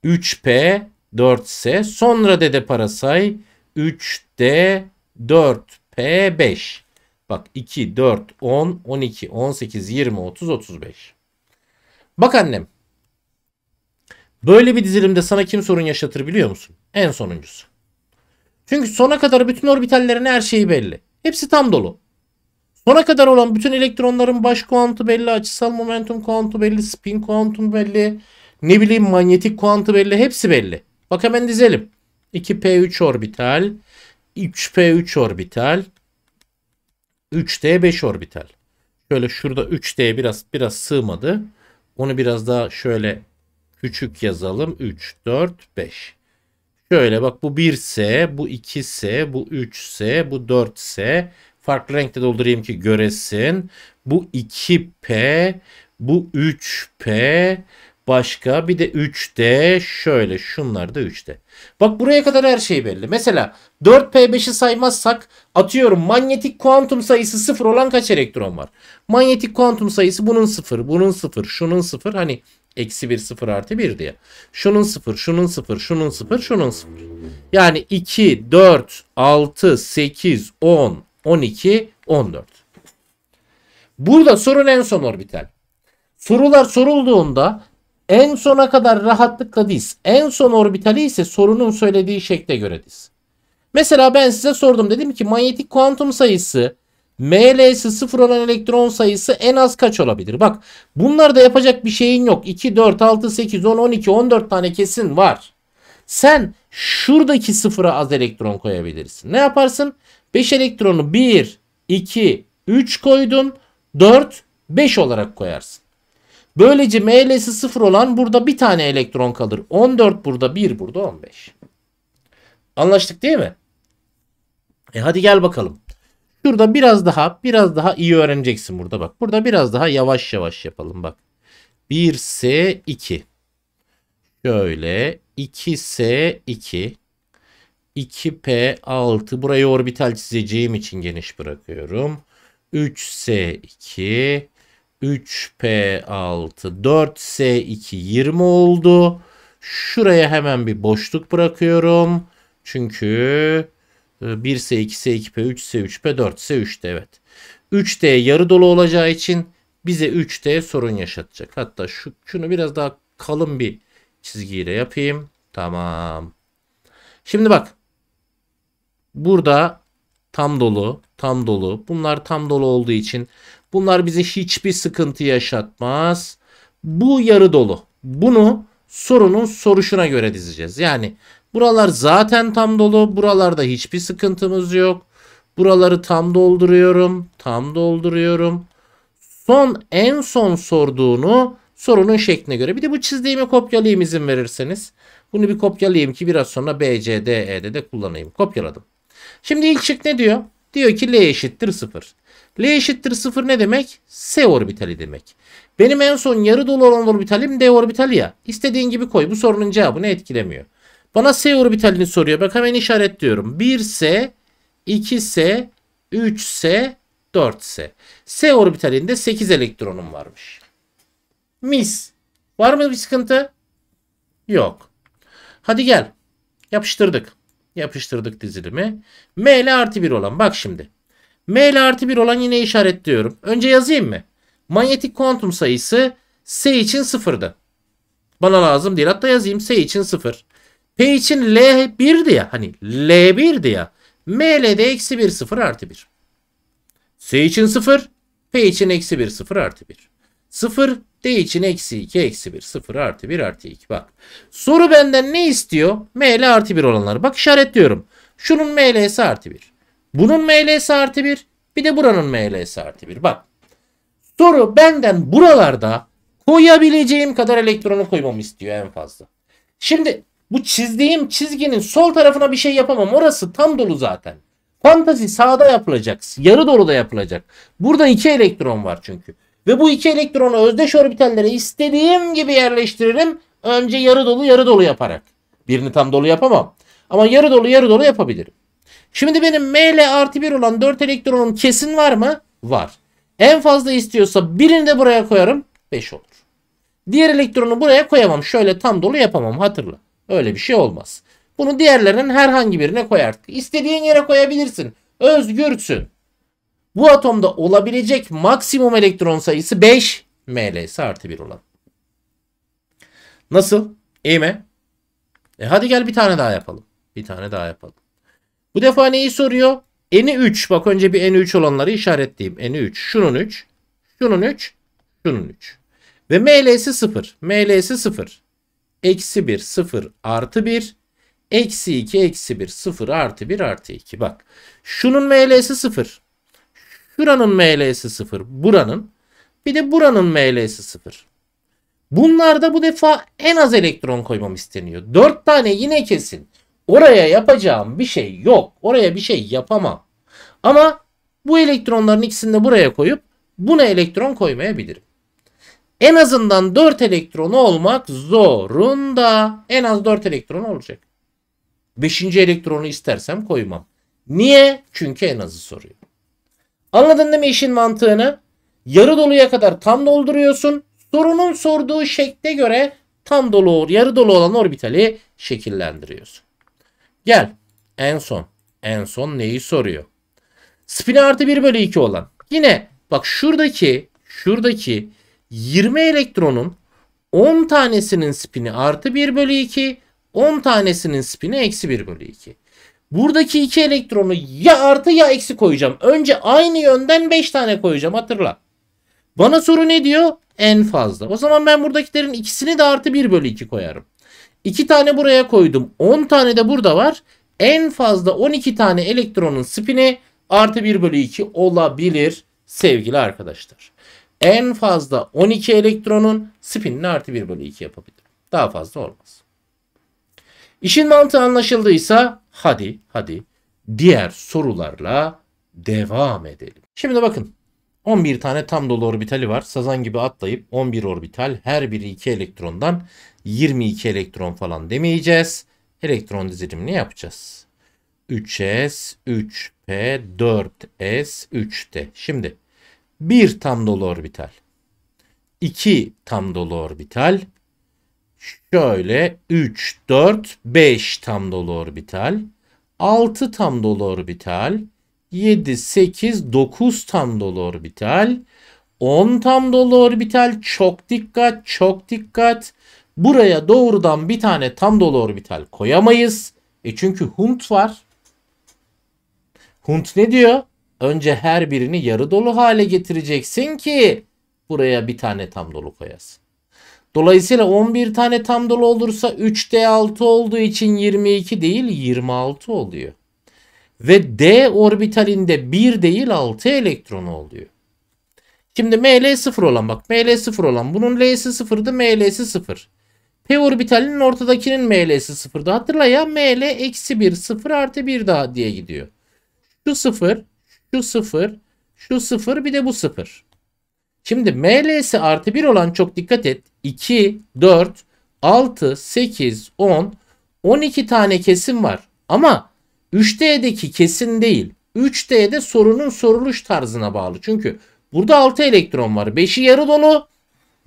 3P 4S sonra dede para say 3D 4P 5. Bak 2 4 10 12 18 20 30 35. Bak annem. Böyle bir dizilimde sana kim sorun yaşatır biliyor musun? En sonuncusu. Çünkü sona kadar bütün orbitallerin her şeyi belli. Hepsi tam dolu. Sona kadar olan bütün elektronların baş kuantu belli, açısal momentum kuantu belli, spin kuantum belli, ne bileyim manyetik kuantu belli, hepsi belli. Bak hemen dizelim. 2p3 orbital, 3p3 orbital, 3d5 orbital. Şöyle şurada 3d biraz biraz sığmadı. Onu biraz daha şöyle küçük yazalım. 3, 4, 5. Şöyle bak bu 1 S, bu 2 S, bu 3 S, bu 4 S. Farklı renkte doldurayım ki göresin. Bu 2 P, bu 3 P, Başka bir de 3 şöyle şunlar da 3 Bak buraya kadar her şey belli. Mesela 4P5'i saymazsak atıyorum manyetik kuantum sayısı 0 olan kaç elektron var? Manyetik kuantum sayısı bunun 0, bunun 0, şunun 0 hani eksi 1 0 artı 1 diye. Şunun 0, şunun 0, şunun 0, şunun 0. Yani 2, 4, 6, 8, 10, 12, 14. Burada sorun en son orbital. Sorular sorulduğunda en sona kadar rahatlıkla diz. En son orbitali ise sorunun söylediği şekle göre diz. Mesela ben size sordum dedim ki manyetik kuantum sayısı ML'si sıfır olan elektron sayısı en az kaç olabilir? Bak bunlarda yapacak bir şeyin yok. 2, 4, 6, 8, 10, 12, 14 tane kesin var. Sen şuradaki sıfıra az elektron koyabilirsin. Ne yaparsın? 5 elektronu 1, 2, 3 koydun. 4, 5 olarak koyarsın. Böylece ML'si 0 olan burada bir tane elektron kalır. 14 burada 1 burada 15. Anlaştık değil mi? E hadi gel bakalım. Şurada biraz daha biraz daha iyi öğreneceksin burada bak. Burada biraz daha yavaş yavaş yapalım bak. 1S 2. Şöyle 2S 2. 2P 6. Burayı orbital çizeceğim için geniş bırakıyorum. 3S 2. 3P6 4S2 20 oldu. Şuraya hemen bir boşluk bırakıyorum. Çünkü 1S2 S2P 3S 3P 4S 3 evet. 3D yarı dolu olacağı için bize 3D sorun yaşatacak. Hatta şu, şunu biraz daha kalın bir çizgiyle yapayım. Tamam. Şimdi bak. Burada tam dolu, tam dolu. Bunlar tam dolu olduğu için Bunlar bize hiçbir sıkıntı yaşatmaz. Bu yarı dolu. Bunu sorunun soruşuna göre dizeceğiz. Yani buralar zaten tam dolu. Buralarda hiçbir sıkıntımız yok. Buraları tam dolduruyorum. Tam dolduruyorum. Son en son sorduğunu sorunun şekline göre. Bir de bu çizdiğimi kopyalayayım izin verirseniz. Bunu bir kopyalayayım ki biraz sonra BCDE'de de kullanayım. Kopyaladım. Şimdi ilk şık ne diyor? Diyor ki L eşittir 0. L eşittir 0 ne demek? S orbitali demek. Benim en son yarı dolu olan orbitalim D orbitali ya. İstediğin gibi koy. Bu sorunun cevabını etkilemiyor. Bana S orbitalini soruyor. Bak hemen işaretliyorum. 1S, 2S, 3S, 4S. S orbitalinde 8 elektronum varmış. Mis. Var mı bir sıkıntı? Yok. Hadi gel. Yapıştırdık. Yapıştırdık dizilimi. M ile artı 1 olan. Bak şimdi. M ile artı 1 olan yine işaretliyorum. Önce yazayım mı? Manyetik kuantum sayısı S için sıfırdı. Bana lazım değil. Hatta yazayım S için sıfır. P için L 1'di ya. Hani L 1'di ya. M ile de eksi 1 sıfır artı 1. S için sıfır. P için eksi 1 sıfır artı 1. 0 D için eksi 2 eksi 1 0 artı 1 artı 2 bak. Soru benden ne istiyor? M ile artı 1 olanları. Bak işaretliyorum. Şunun M ile ise artı 1. Bunun MLs artı 1. Bir de buranın MLs artı 1. Bak. Soru benden buralarda koyabileceğim kadar elektronu koymamı istiyor en fazla. Şimdi bu çizdiğim çizginin sol tarafına bir şey yapamam. Orası tam dolu zaten. Fantazi sağda yapılacak. Yarı dolu da yapılacak. Burada iki elektron var çünkü. Ve bu iki elektronu özdeş orbitallere istediğim gibi yerleştiririm. Önce yarı dolu yarı dolu yaparak. Birini tam dolu yapamam. Ama yarı dolu yarı dolu yapabilirim. Şimdi benim ML artı 1 olan 4 elektronum kesin var mı? Var. En fazla istiyorsa birini de buraya koyarım. 5 olur. Diğer elektronu buraya koyamam. Şöyle tam dolu yapamam hatırla. Öyle bir şey olmaz. Bunu diğerlerinin herhangi birine koy artık. İstediğin yere koyabilirsin. Özgürsün. Bu atomda olabilecek maksimum elektron sayısı 5 ML'si artı 1 olan. Nasıl? İyi mi? E hadi gel bir tane daha yapalım. Bir tane daha yapalım. Bu defa neyi soruyor? N'i 3. Bak önce bir N'i 3 olanları işaretleyeyim. N'i 3. Şunun 3. Şunun 3. Şunun 3. Ve ML'si 0. ML'si 0. Eksi 1, 0, artı 1. Eksi 2, eksi 1, 0, artı 1, artı 2. Bak. Şunun ML'si 0. Şuranın ML'si 0. Buranın. Bir de buranın ML'si 0. Bunlarda bu defa en az elektron koymam isteniyor. 4 tane yine kesin. Oraya yapacağım bir şey yok. Oraya bir şey yapamam. Ama bu elektronların ikisini de buraya koyup buna elektron koymayabilirim. En azından 4 elektronu olmak zorunda. En az 4 elektron olacak. 5. elektronu istersem koymam. Niye? Çünkü en azı soruyor. Anladın değil mi işin mantığını? Yarı doluya kadar tam dolduruyorsun. Sorunun sorduğu şekle göre tam dolu, yarı dolu olan orbitali şekillendiriyorsun. Gel. En son. En son neyi soruyor? Spin'i artı 1 bölü 2 olan. Yine bak şuradaki şuradaki 20 elektronun 10 tanesinin spini artı 1 bölü 2 10 tanesinin spini eksi 1 bölü 2. Buradaki 2 elektronu ya artı ya eksi koyacağım. Önce aynı yönden 5 tane koyacağım hatırla. Bana soru ne diyor? En fazla. O zaman ben buradakilerin ikisini de artı 1 bölü 2 koyarım. 2 tane buraya koydum. 10 tane de burada var. En fazla 12 tane elektronun spini artı 1 bölü 2 olabilir sevgili arkadaşlar. En fazla 12 elektronun spinini artı 1 bölü 2 yapabilir. Daha fazla olmaz. İşin mantığı anlaşıldıysa hadi hadi diğer sorularla devam edelim. Şimdi bakın 11 tane tam dolu orbitali var. Sazan gibi atlayıp 11 orbital her biri 2 elektrondan 22 elektron falan demeyeceğiz. Elektron dizilimini yapacağız. 3s, 3p, 4s, 3d. Şimdi 1 tam dolu orbital. 2 tam dolu orbital. Şöyle 3, 4, 5 tam dolu orbital. 6 tam dolu orbital. 7, 8, 9 tam dolu orbital. 10 tam dolu orbital. Çok dikkat, çok dikkat. Buraya doğrudan bir tane tam dolu orbital koyamayız. E çünkü Hunt var. Hunt ne diyor? Önce her birini yarı dolu hale getireceksin ki buraya bir tane tam dolu koyasın. Dolayısıyla 11 tane tam dolu olursa 3D6 olduğu için 22 değil 26 oluyor. Ve D orbitalinde 1 değil 6 elektron oluyor. Şimdi ML0 olan bak ML0 olan bunun L'si 0'dı ML'si 0. P orbitalinin ortadakinin ML'si sıfırdı. Hatırla ya ML eksi 1 sıfır artı 1 daha diye gidiyor. Şu sıfır, şu sıfır, şu sıfır bir de bu sıfır. Şimdi ML'si artı 1 olan çok dikkat et. 2, 4, 6, 8, 10, 12 tane kesim var. Ama 3D'deki kesin değil. 3D'de sorunun soruluş tarzına bağlı. Çünkü burada 6 elektron var. 5'i yarı dolu.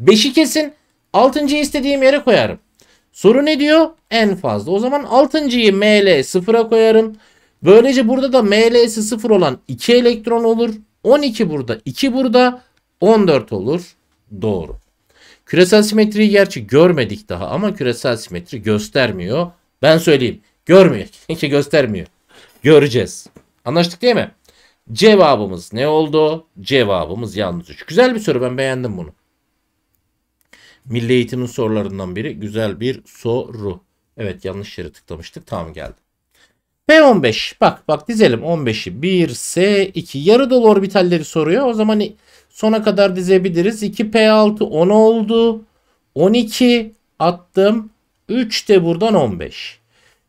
5'i kesin. Altıncıyı istediğim yere koyarım. Soru ne diyor? En fazla. O zaman altıncıyı ML sıfıra koyarım. Böylece burada da ML'si sıfır olan 2 elektron olur. 12 burada, 2 burada, 14 olur. Doğru. Küresel simetriyi gerçi görmedik daha ama küresel simetri göstermiyor. Ben söyleyeyim. Görmüyor. Hiç göstermiyor. Göreceğiz. Anlaştık değil mi? Cevabımız ne oldu? Cevabımız yalnız 3. Güzel bir soru ben beğendim bunu. Milli eğitimin sorularından biri. Güzel bir soru. Evet yanlış yere tıklamıştık. Tamam geldi. P15 bak bak dizelim 15'i 1 S2 yarı dolu orbitalleri soruyor. O zaman sona kadar dizebiliriz. 2 P6 10 oldu. 12 attım. 3 de buradan 15.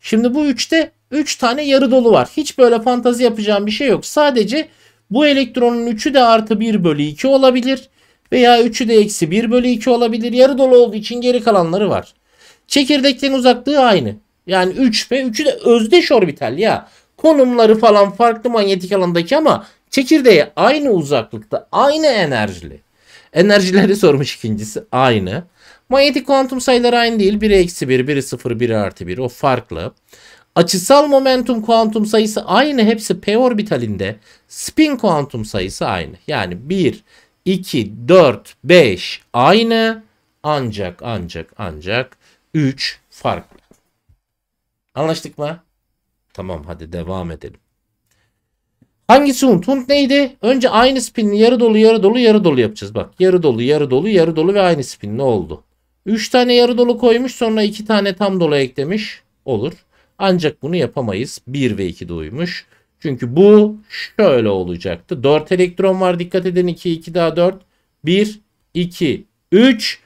Şimdi bu 3'te 3 tane yarı dolu var. Hiç böyle fantazi yapacağım bir şey yok. Sadece bu elektronun 3'ü de artı 1 bölü 2 olabilir veya üçü de eksi 1 bölü 2 olabilir. Yarı dolu olduğu için geri kalanları var. Çekirdeklerin uzaklığı aynı. Yani 3 ve 3'ü de özdeş orbital ya. Konumları falan farklı manyetik alandaki ama çekirdeğe aynı uzaklıkta, aynı enerjili. Enerjileri sormuş ikincisi aynı. Manyetik kuantum sayıları aynı değil. 1'e eksi 1, 1'i 0, 1'i artı 1 o farklı. Açısal momentum kuantum sayısı aynı hepsi p orbitalinde. Spin kuantum sayısı aynı. Yani 1, 2, 4, 5 aynı ancak ancak ancak 3 farklı. Anlaştık mı? Tamam hadi devam edelim. Hangisi hunt? Hunt neydi? Önce aynı spinli yarı dolu yarı dolu yarı dolu yapacağız. Bak yarı dolu yarı dolu yarı dolu ve aynı spinli oldu. 3 tane yarı dolu koymuş sonra 2 tane tam dolu eklemiş. Olur. Ancak bunu yapamayız. 1 ve 2 doymuş. Çünkü bu şöyle olacaktı. 4 elektron var dikkat edin 2 2 daha 4 1 2 3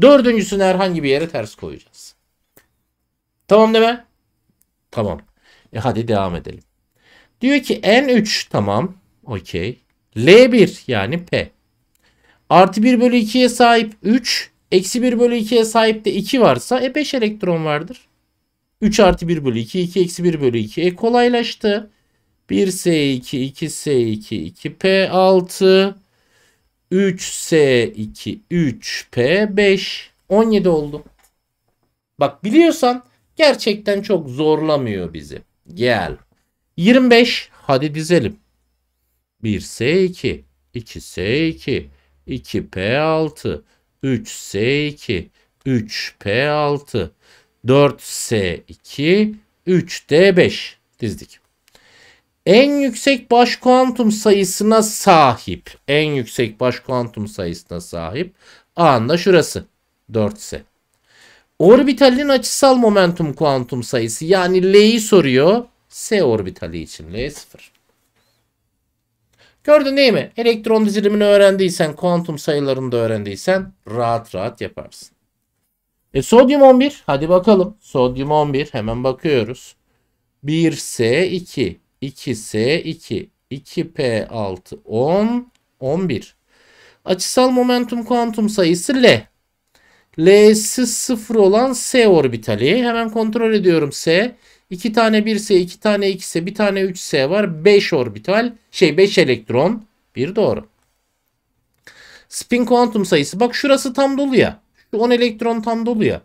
dördüncüsünü herhangi bir yere ters koyacağız. Tamam deme? Tamam. E hadi devam edelim. Diyor ki N3 tamam. Okey. L1 yani P. Artı 1 bölü 2'ye sahip 3. Eksi 1 bölü 2'ye sahip de 2 varsa e 5 elektron vardır. 3 artı 1 bölü 2, 2 eksi 1 bölü 2. E kolaylaştı. 1S2, 2S2, 2P6, 3S2, 3P5, 17 oldu. Bak biliyorsan gerçekten çok zorlamıyor bizi. Gel. 25 hadi dizelim. 1S2, 2S2, 2P6, 3S2, 3P6, 4S2, 3D5 dizdik en yüksek baş kuantum sayısına sahip. En yüksek baş kuantum sayısına sahip anda şurası 4 ise. Orbitalin açısal momentum kuantum sayısı yani L'yi soruyor. S orbitali için L 0. Gördün değil mi? Elektron dizilimini öğrendiysen, kuantum sayılarını da öğrendiysen rahat rahat yaparsın. E sodyum 11. Hadi bakalım. Sodyum 11. Hemen bakıyoruz. 1S2. 2S2. 2P6 10 11. Açısal momentum kuantum sayısı L. L'si 0 olan S orbitali. Hemen kontrol ediyorum S. 2 tane 1S, 2 tane 2S, 1 tane 3S var. 5 orbital. Şey 5 elektron. Bir doğru. Spin kuantum sayısı. Bak şurası tam dolu ya. Şu 10 elektron tam dolu ya.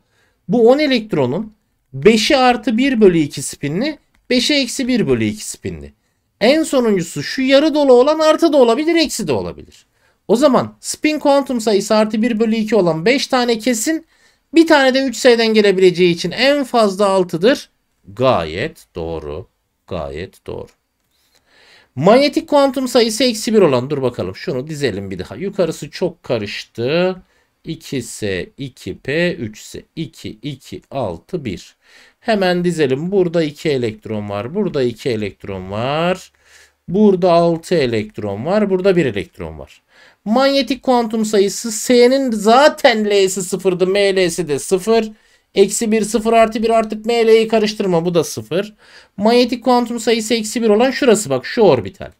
Bu 10 elektronun 5'i artı 1 bölü 2 spinli 5'e eksi 1 bölü 2 spinli. En sonuncusu şu yarı dolu olan artı da olabilir eksi de olabilir. O zaman spin kuantum sayısı artı 1 bölü 2 olan 5 tane kesin bir tane de 3 sayıdan gelebileceği için en fazla 6'dır. Gayet doğru. Gayet doğru. Manyetik kuantum sayısı eksi 1 olan dur bakalım şunu dizelim bir daha. Yukarısı çok karıştı. 2S 2P 3S 2 2 6 1. Hemen dizelim. Burada 2 elektron var. Burada 2 elektron var. Burada 6 elektron var. Burada 1 elektron var. Manyetik kuantum sayısı S'nin zaten L'si 0'dı. ML'si de 0. Eksi 1 0 artı 1 artık ML'yi karıştırma. Bu da 0. Manyetik kuantum sayısı eksi 1 olan şurası bak şu orbital.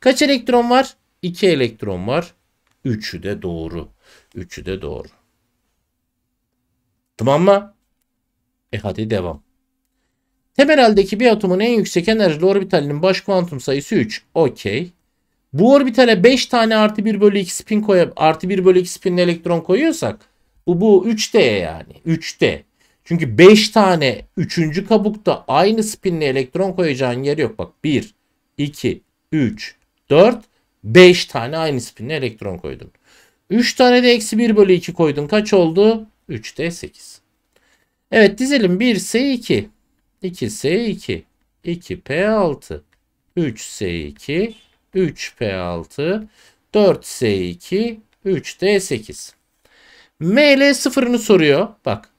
Kaç elektron var? 2 elektron var. 3'ü de doğru. 3'ü de doğru. Tamam mı? E hadi devam. Teberel'deki bir atomun en yüksek enerjili orbitalinin baş kuantum sayısı 3. Okey. Bu orbitale 5 tane artı 1 bölü 2 spin koyup artı 1 bölü 2 spinli elektron koyuyorsak bu, bu 3D yani 3D. Çünkü 5 tane 3. kabukta aynı spinli elektron koyacağın yer yok. Bak 1, 2, 3, 4, 5 tane aynı spinli elektron koydun. 3 tane de eksi 1 bölü 2 koydun. Kaç oldu? 3D 8. Evet dizelim 1S2. 2S2, 2P6, 3S2, 3P6, 4S2, 3D8. ML sıfırını soruyor. Bak.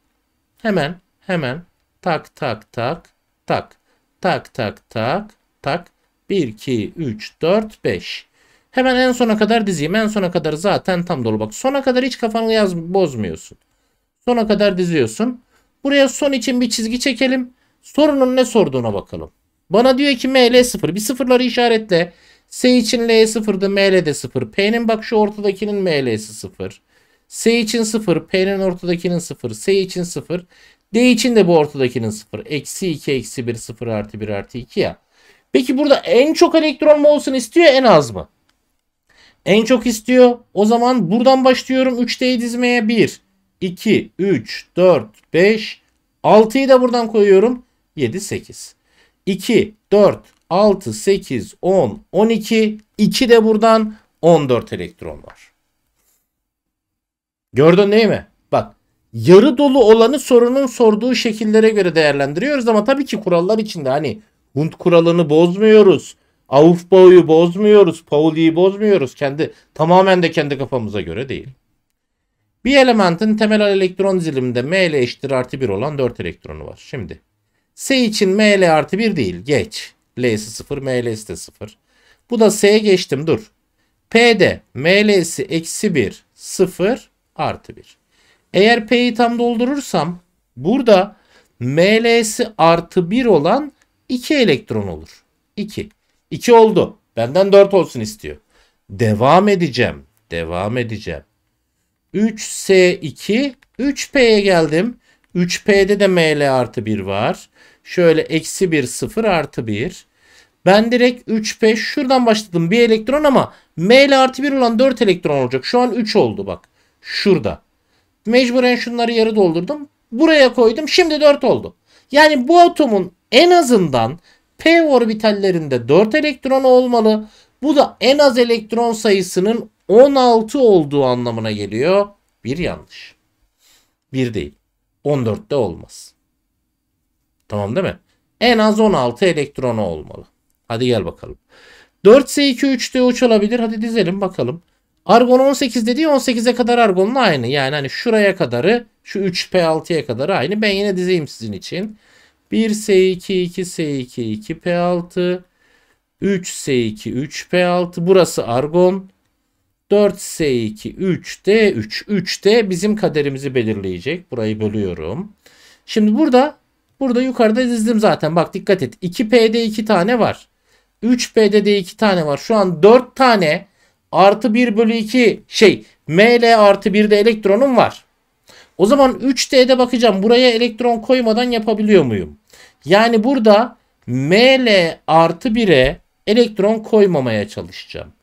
Hemen, hemen. Tak, tak, tak, tak. Tak, tak, tak, tak. 1, 2, 3, 4, 5. Hemen en sona kadar dizeyim. En sona kadar zaten tam dolu. Bak sona kadar hiç kafanı yaz bozmuyorsun. Sona kadar diziyorsun. Buraya son için bir çizgi çekelim. Sorunun ne sorduğuna bakalım. Bana diyor ki ML 0. Bir sıfırları işaretle. S için L 0'dı. ML de 0. P'nin bak şu ortadakinin ML'si 0. S için 0. P'nin ortadakinin 0. S için 0. D için de bu ortadakinin 0. Eksi 2 eksi 1 0 artı 1 artı 2 ya. Peki burada en çok elektron mu olsun istiyor en az mı? En çok istiyor. O zaman buradan başlıyorum 3D'yi dizmeye. 1, 2, 3, 4, 5, 6'yı da buradan koyuyorum. 7, 8. 2, 4, 6, 8, 10, 12. 2 de buradan 14 elektron var. Gördün değil mi? Bak yarı dolu olanı sorunun sorduğu şekillere göre değerlendiriyoruz ama tabii ki kurallar içinde hani Hund kuralını bozmuyoruz. Aufbau'yu bozmuyoruz. Pauli'yi bozmuyoruz. Kendi tamamen de kendi kafamıza göre değil. Bir elementin temel elektron diziliminde M ile eşittir artı 1 olan 4 elektronu var. Şimdi S için ML artı 1 değil. Geç. L'si 0, ML'si de 0. Bu da S'ye geçtim dur. P'de ML'si eksi 1, 0, artı 1. Eğer P'yi tam doldurursam burada ML'si artı 1 olan 2 elektron olur. 2. 2 oldu. Benden 4 olsun istiyor. Devam edeceğim. Devam edeceğim. 3S2 3P'ye geldim. 3P'de de ML artı 1 var. Şöyle eksi 1 0 artı 1. Ben direkt 3 5 şuradan başladım bir elektron ama M ile artı 1 olan 4 elektron olacak. Şu an 3 oldu bak. Şurada. Mecburen şunları yarı doldurdum. Buraya koydum. Şimdi 4 oldu. Yani bu atomun en azından P orbitallerinde 4 elektron olmalı. Bu da en az elektron sayısının 16 olduğu anlamına geliyor. Bir yanlış. Bir değil. 14'te olmaz. Tamam değil mi? En az 16 elektronu olmalı. Hadi gel bakalım. 4S2-3DO d olabilir. Hadi dizelim bakalım. Argon 18 dediği 18'e kadar argonla aynı. Yani hani şuraya kadarı şu 3P6'ya kadar aynı. Ben yine dizeyim sizin için. 1S2, 2S2, 2P6, 3S2, 3P6. Burası argon. 4S2, 3D3. 3D bizim kaderimizi belirleyecek. Burayı bölüyorum. Şimdi burada Burada yukarıda dizdim zaten. Bak dikkat et. 2P'de 2 tane var. 3P'de de 2 tane var. Şu an 4 tane artı 1 bölü 2 şey ML artı 1'de elektronum var. O zaman 3D'de bakacağım buraya elektron koymadan yapabiliyor muyum? Yani burada ML artı 1'e elektron koymamaya çalışacağım.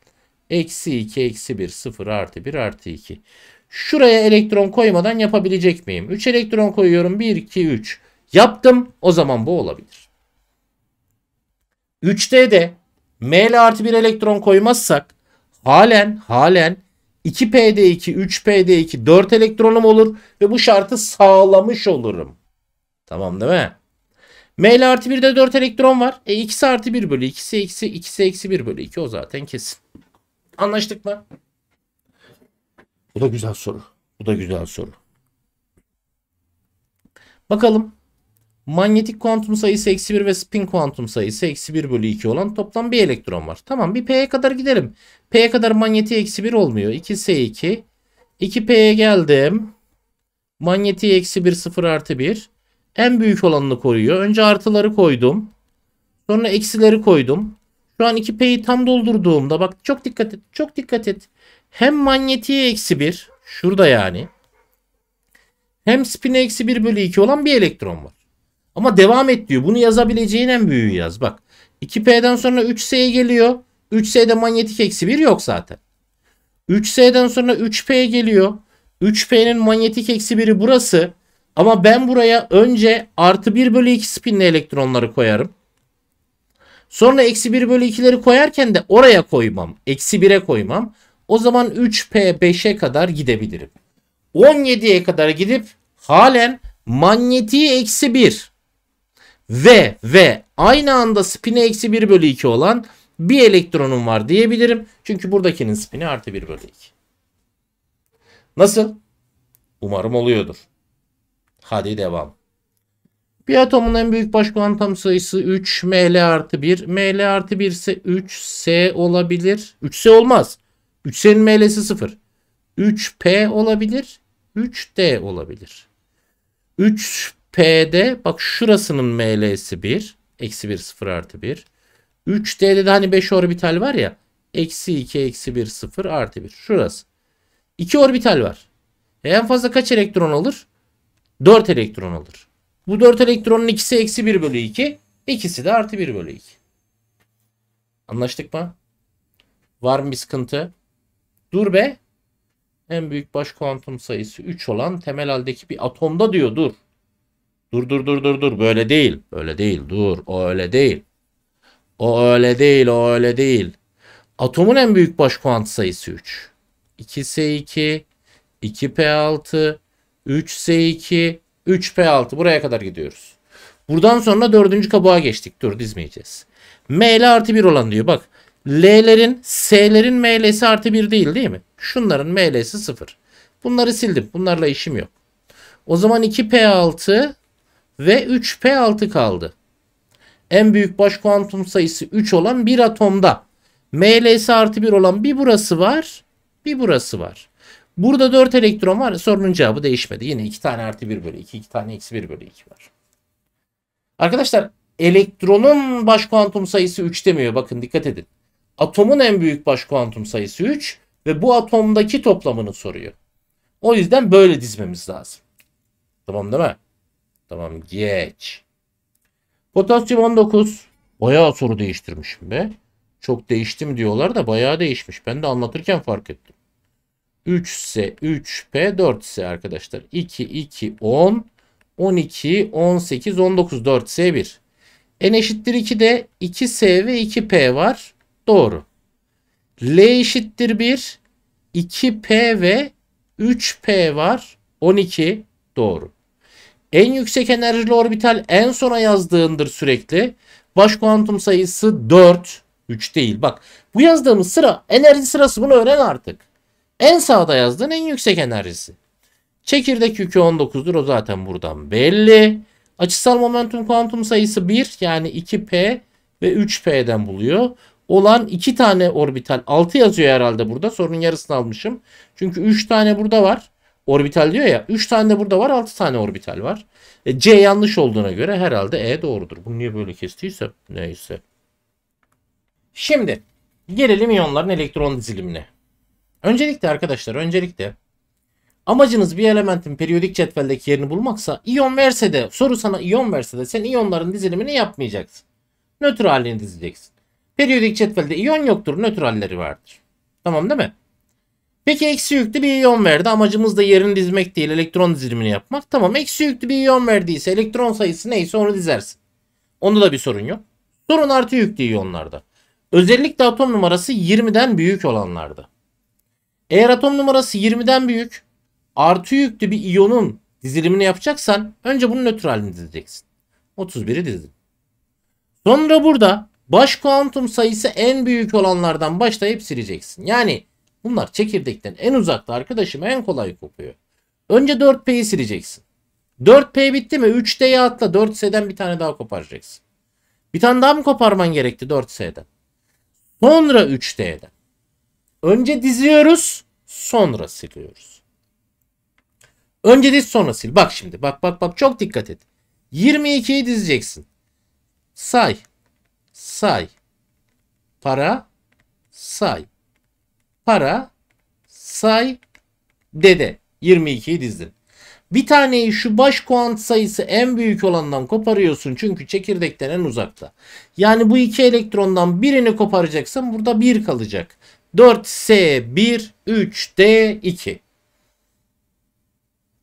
Eksi 2, eksi 1, 0, artı 1, artı 2. Şuraya elektron koymadan yapabilecek miyim? 3 elektron koyuyorum. 1, 2, 3 yaptım o zaman bu olabilir. 3'te de M'le artı bir elektron koymazsak halen halen 2P'd2, 3P'd2, 4 elektronum olur ve bu şartı sağlamış olurum. Tamam değil mi? M artı 1'de 4 elektron var. E 2'si artı 1 bölü 2'si eksi 2'si eksi 1 bölü 2 o zaten kesin. Anlaştık mı? Bu da güzel soru. Bu da güzel soru. Bakalım. Manyetik kuantum sayısı eksi 1 ve spin kuantum sayısı eksi 1 bölü 2 olan toplam bir elektron var. Tamam bir P'ye kadar gidelim. P'ye kadar manyetiği eksi 1 olmuyor. 2S2. 2P'ye geldim. Manyetiği eksi 1 0 artı 1. En büyük olanını koruyor. Önce artıları koydum. Sonra eksileri koydum. Şu an 2P'yi tam doldurduğumda bak çok dikkat et. Çok dikkat et. Hem manyetiği eksi 1. Şurada yani. Hem spin eksi 1 bölü 2 olan bir elektron var. Ama devam et diyor. Bunu yazabileceğin en büyüğü yaz. Bak 2P'den sonra 3S'ye geliyor. 3S'de manyetik eksi 1 yok zaten. 3S'den sonra 3P geliyor. 3P'nin manyetik eksi 1'i burası. Ama ben buraya önce artı 1 bölü 2 spinli elektronları koyarım. Sonra eksi 1 bölü 2'leri koyarken de oraya koymam. Eksi 1'e koymam. O zaman 3P 5'e kadar gidebilirim. 17'ye kadar gidip halen manyetiği eksi 1 ve ve aynı anda spini eksi 1 bölü 2 olan bir elektronum var diyebilirim. Çünkü buradakinin spini artı 1 bölü 2. Nasıl? Umarım oluyordur. Hadi devam. Bir atomun en büyük baş kuantum sayısı 3 Ml artı 1. Ml artı 1 ise 3S olabilir. 3S olmaz. 3S'nin M'lesi 0. 3P olabilir. 3D olabilir. 3 s olmaz 3 snin mlsi 0 3 p olabilir 3 d olabilir 3 P'de bak şurasının ML'si 1. Eksi 1 0 artı 1. 3D'de de hani 5 orbital var ya. Eksi 2 eksi 1 0 artı 1. Şurası. 2 orbital var. E en fazla kaç elektron alır? 4 elektron alır. Bu 4 elektronun ikisi eksi 1 bölü 2. İkisi de artı 1 bölü 2. Anlaştık mı? Var mı bir sıkıntı? Dur be. En büyük baş kuantum sayısı 3 olan temel haldeki bir atomda diyor dur. Dur dur dur dur dur böyle değil. Böyle değil dur o öyle değil. O öyle değil o öyle değil. Atomun en büyük baş kuant sayısı 3. 2S2, 2P6, 3S2, 3P6 buraya kadar gidiyoruz. Buradan sonra dördüncü kabuğa geçtik. Dur dizmeyeceğiz. ML artı 1 olan diyor. Bak L'lerin S'lerin ML'si artı 1 değil değil mi? Şunların ML'si 0. Bunları sildim. Bunlarla işim yok. O zaman 2P6 ve 3p6 kaldı. En büyük baş kuantum sayısı 3 olan bir atomda mls artı 1 olan bir burası var bir burası var. Burada 4 elektron var sorunun cevabı değişmedi. Yine 2 tane artı 1 bölü 2 2 tane eksi 1 bölü 2 var. Arkadaşlar elektronun baş kuantum sayısı 3 demiyor bakın dikkat edin. Atomun en büyük baş kuantum sayısı 3 ve bu atomdaki toplamını soruyor. O yüzden böyle dizmemiz lazım. Tamam değil mi? Tamam geç. Potasyum 19. Bayağı soru değiştirmişim be. Çok değiştim diyorlar da bayağı değişmiş. Ben de anlatırken fark ettim. 3 ise 3 P 4 s arkadaşlar 2 2 10 12 18 19 4 S 1. N eşittir 2'de 2 S ve 2 P var. Doğru. L eşittir 1 2P ve 3P var. 12 doğru. En yüksek enerjili orbital en sona yazdığındır sürekli. Baş kuantum sayısı 4. 3 değil. Bak bu yazdığımız sıra enerji sırası bunu öğren artık. En sağda yazdığın en yüksek enerjisi. Çekirdek yükü 19'dur o zaten buradan belli. Açısal momentum kuantum sayısı 1 yani 2p ve 3p'den buluyor. Olan 2 tane orbital 6 yazıyor herhalde burada sorunun yarısını almışım. Çünkü 3 tane burada var orbital diyor ya 3 tane burada var 6 tane orbital var. E, C yanlış olduğuna göre herhalde E doğrudur. Bunu niye böyle kestiyse neyse. Şimdi gelelim iyonların elektron dizilimine. Öncelikle arkadaşlar öncelikle amacınız bir elementin periyodik cetveldeki yerini bulmaksa iyon verse de soru sana iyon verse de sen iyonların dizilimini yapmayacaksın. Nötr halini dizeceksin. Periyodik cetvelde iyon yoktur nötralleri vardır. Tamam değil mi? Peki eksi yüklü bir iyon verdi. Amacımız da yerini dizmek değil elektron dizilimini yapmak. Tamam eksi yüklü bir iyon verdiyse elektron sayısı neyse onu dizersin. Onda da bir sorun yok. Sorun artı yüklü iyonlarda. Özellikle atom numarası 20'den büyük olanlarda. Eğer atom numarası 20'den büyük artı yüklü bir iyonun dizilimini yapacaksan önce bunun nötralini dizeceksin. 31'i dizdin. Sonra burada baş kuantum sayısı en büyük olanlardan başlayıp sileceksin. Yani Bunlar çekirdekten en uzakta arkadaşım en kolay kopuyor. Önce 4P'yi sileceksin. 4P bitti mi 3D'ye atla 4S'den bir tane daha koparacaksın. Bir tane daha mı koparman gerekti 4S'den? Sonra 3D'den. Önce diziyoruz sonra siliyoruz. Önce diz sonra sil. Bak şimdi bak bak bak çok dikkat et. 22'yi dizeceksin. Say. Say. Para. Say para, say, dede. 22'yi dizdin. Bir taneyi şu baş kuant sayısı en büyük olandan koparıyorsun çünkü çekirdekten en uzakta. Yani bu iki elektrondan birini koparacaksın burada 1 kalacak. 4S1 3D2.